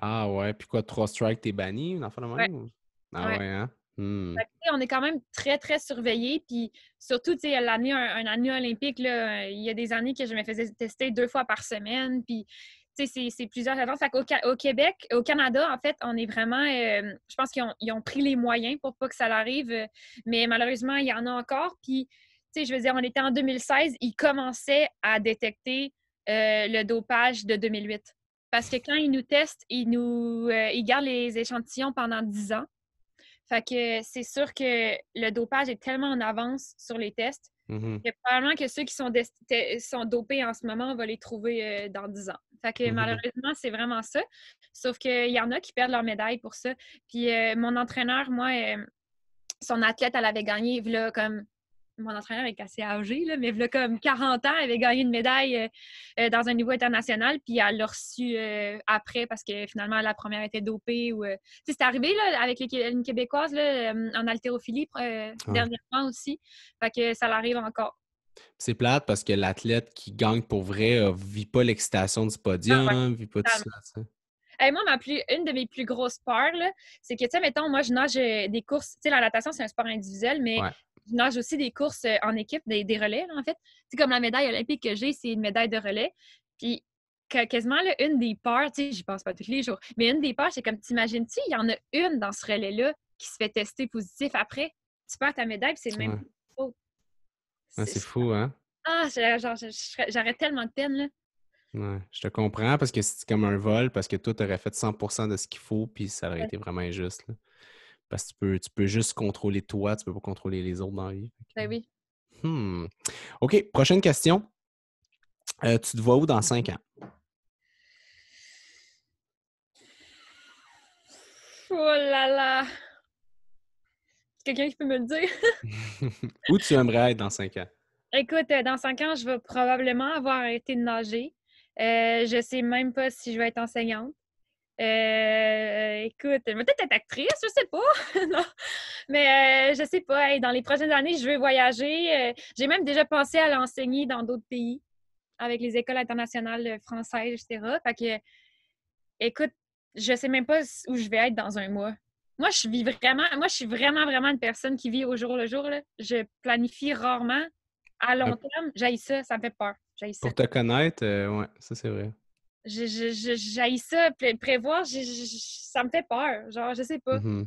Ah ouais, puis quoi, trois strikes, t'es banni, une fond de Ah hein? Mmh. on est quand même très, très surveillé. Puis surtout, tu sais, l'année, un, année olympique, il y a des années que je me faisais tester deux fois par semaine. Puis, c'est plusieurs agences. Au, au, Québec, au Canada, en fait, on est vraiment. Euh, je pense qu'ils ont, pris les moyens pour pas que ça arrive. Mais malheureusement, il y en a encore. Puis, tu je veux dire, on était en 2016, ils commençaient à détecter euh, le dopage de 2008. Parce que quand ils nous testent, ils nous euh, ils gardent les échantillons pendant dix ans. Fait que c'est sûr que le dopage est tellement en avance sur les tests mm-hmm. que probablement que ceux qui sont, sont dopés en ce moment, on va les trouver euh, dans 10 ans. Fait que mm-hmm. malheureusement, c'est vraiment ça. Sauf qu'il y en a qui perdent leur médaille pour ça. Puis euh, mon entraîneur, moi, euh, son athlète, elle avait gagné là, comme mon entraîneur est assez âgé, là, mais il a comme 40 ans, elle avait gagné une médaille euh, euh, dans un niveau international, puis elle l'a reçue euh, après parce que finalement la première était dopée. Ou, C'est arrivé avec une Québécoise en haltérophilie dernièrement aussi. Fait que ça l'arrive encore. C'est plate parce que l'athlète qui gagne pour vrai ne vit pas l'excitation du podium, ne ah vit pas tout ça. moi, plus, une de mes plus grosses peurs, c'est que, tu sais, mettons, moi, je nage des courses. Tu sais, la natation, c'est un sport individuel, mais je nage aussi des courses euh, en équipe, des, relais, en fait. C'est comme la médaille olympique que j'ai, c'est une médaille de relais. Puis quasiment là, une des parts, tu sais, j'y pense pas tous les jours, mais une des parts, c'est comme, t'imagines-tu, il y en a une dans ce relais-là qui se fait tester positif après. Tu perds ta médaille, c'est le même. Ah, c'est fou, hein? Ah, j'aurais tellement de peine, là. Ouais, je te comprends parce que c'est comme un vol, parce que toi, tu fait 100 de ce qu'il faut, puis ça aurait été vraiment injuste. Là. Parce que tu peux, juste contrôler toi, tu peux pas contrôler les autres dans la vie. Ben oui. Hmm. OK, prochaine question. Euh, tu te vois où dans cinq ans? Oh là là! Quelqu'un qui peut me le dire? où tu aimerais être dans cinq ans? Écoute, euh, dans cinq ans, je vais probablement avoir arrêté de nager. Euh, je sais même pas si je vais être enseignante. Euh, euh, écoute, peut-être être actrice, je sais pas. non. Mais euh, je sais pas. dans les prochaines années, je vais voyager. Euh, j'ai même déjà pensé à l'enseigner dans d'autres pays avec les écoles internationales françaises, etc. Fait que, écoute, je sais même pas où je vais être dans un mois. Moi, je vis vraiment, moi, je suis vraiment, vraiment une personne qui vit au jour le jour. Là. Je planifie rarement. À long terme, j'ai ça, ça me fait peur. Ça. Pour te connaître, ouais, ça c'est vrai j'ai ça, prévoir, ça me fait peur. Genre, je sais pas. Mm-hmm.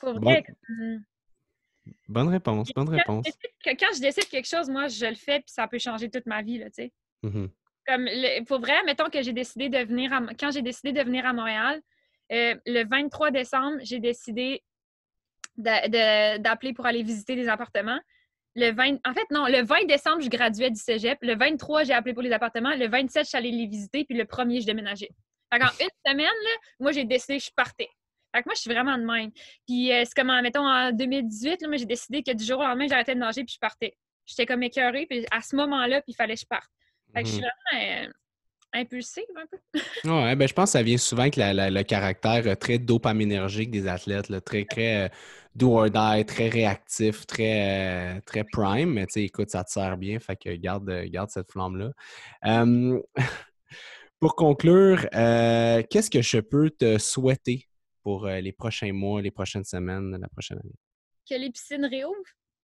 Pour vrai. Mm-hmm. Bonne réponse, bonne réponse. quand je décide quelque chose, moi, je le fais, puis ça peut changer toute ma vie, là, tu sais. Mm-hmm. Comme, pour vrai, mettons que j'ai décidé de venir à, quand j'ai décidé de venir à Montréal, euh, le 23 décembre, j'ai décidé d'appeler pour aller visiter des appartements. Le 20... En fait, non, le 20 décembre, je graduais du cégep. Le 23, j'ai appelé pour les appartements. Le 27, je suis allée les visiter. Puis le 1er, je déménageais. Fait en une semaine, moi, j'ai décidé que je partais. Fait que moi, je suis vraiment de même. Puis euh, c'est comme, en, mettons, en 2018, moi, j'ai décidé que du jour au lendemain, j'arrêtais de manger puis je partais. J'étais comme écœurée. Puis à ce moment-là, puis il fallait que je parte. Fait que je suis mhm. vraiment... Euh, impulsive un peu. ouais, ben, je pense que ça vient souvent avec le caractère euh, très dopaminergique des athlètes, le très, très euh, do or très réactif, très, euh, très prime. Mais écoute, ça te sert bien, fait que garde, garde cette flamme-là. pour conclure, qu'est-ce que je peux te souhaiter pour les prochains mois, les prochaines semaines, la prochaine année? Que les piscines réouvrent.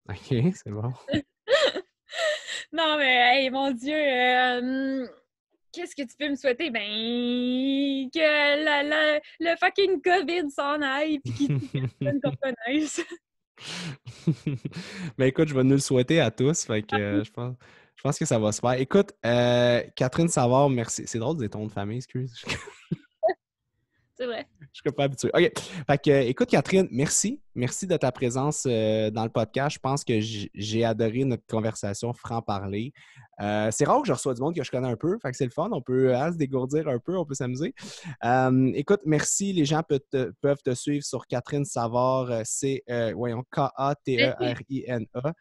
OK, c'est bon. non, mais mon Dieu! qu'est-ce que tu peux me souhaiter? Ben, que le fucking COVID s'en aille et qu'il Mais ben, écoute, je vais nous le souhaiter à tous. Fait que euh, je, pense, que ça va se faire. Écoute, euh, Catherine Savard, merci. C'est drôle des ton de famille, excuse. C'est vrai. Je suis pas habitué. OK. Fait que, euh, écoute, Catherine, merci. Merci de ta présence dans le podcast. Je pense que j'ai adoré notre conversation franc-parler. Euh, c'est rare que je reçois du monde que je connais un peu, fait c'est le fun. On peut hein, se dégourdir un peu, on peut s'amuser. écoute, merci. Les gens peuvent te suivre sur Catherine Savard, euh, c'est, euh, voyons, K-A-T-E-R-I-N-A.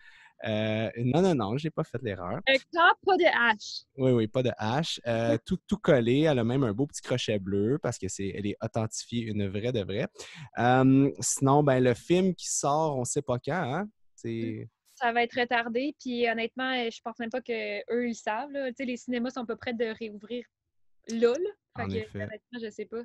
E e. non, non, non, je n'ai pas fait l'erreur. Un pas de H. Oui, oui, pas de H. tout, collé. Elle a même un beau petit crochet bleu parce que c'est, elle est authentifiée, une vraie de vraie. sinon, ben, le film qui sort, on ne sait pas quand. Hein, mmh. C'est ça va être retardé. Puis honnêtement, euh, je pense même pas qu'eux, ils savent. Les cinémas sont à peu près de réouvrir là. En effet. je sais pas.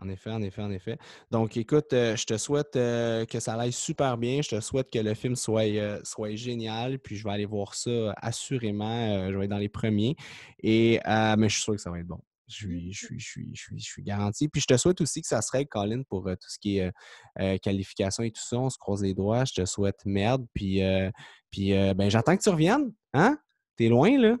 En effet, en effet, en effet. Donc, écoute, euh, je te souhaite euh, que ça aille super bien. Je te souhaite que le film soit, soit génial. Puis, je vais aller voir ça assurément. je vais être dans les premiers. Et, mais je suis sûr que ça va être bon. Je suis, je suis, suis, suis, garanti. Puis je te souhaite aussi que ça se règle, Colin, pour euh, tout ce qui est euh, qualification et tout ça. On se croise les doigts. Je te souhaite merde. Puis, euh, puis ben, j'attends que tu reviennes. Hein? T'es loin, là?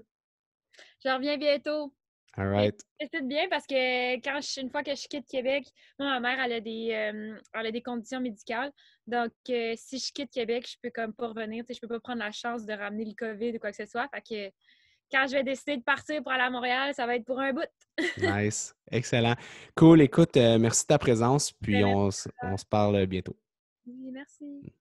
Je reviens bientôt. All right. bien parce que quand une fois que je quitte Québec, moi, ma mère, elle a des, des conditions médicales. Donc, si je quitte Québec, je peux comme pas revenir. Je peux pas prendre la chance de ramener le COVID ou quoi que ce soit. Fait que quand je vais décider de partir pour aller à Montréal, ça va être pour un bout. nice. Excellent. Cool. Écoute, euh, merci de ta présence. Puis on se parle bientôt. Oui, merci.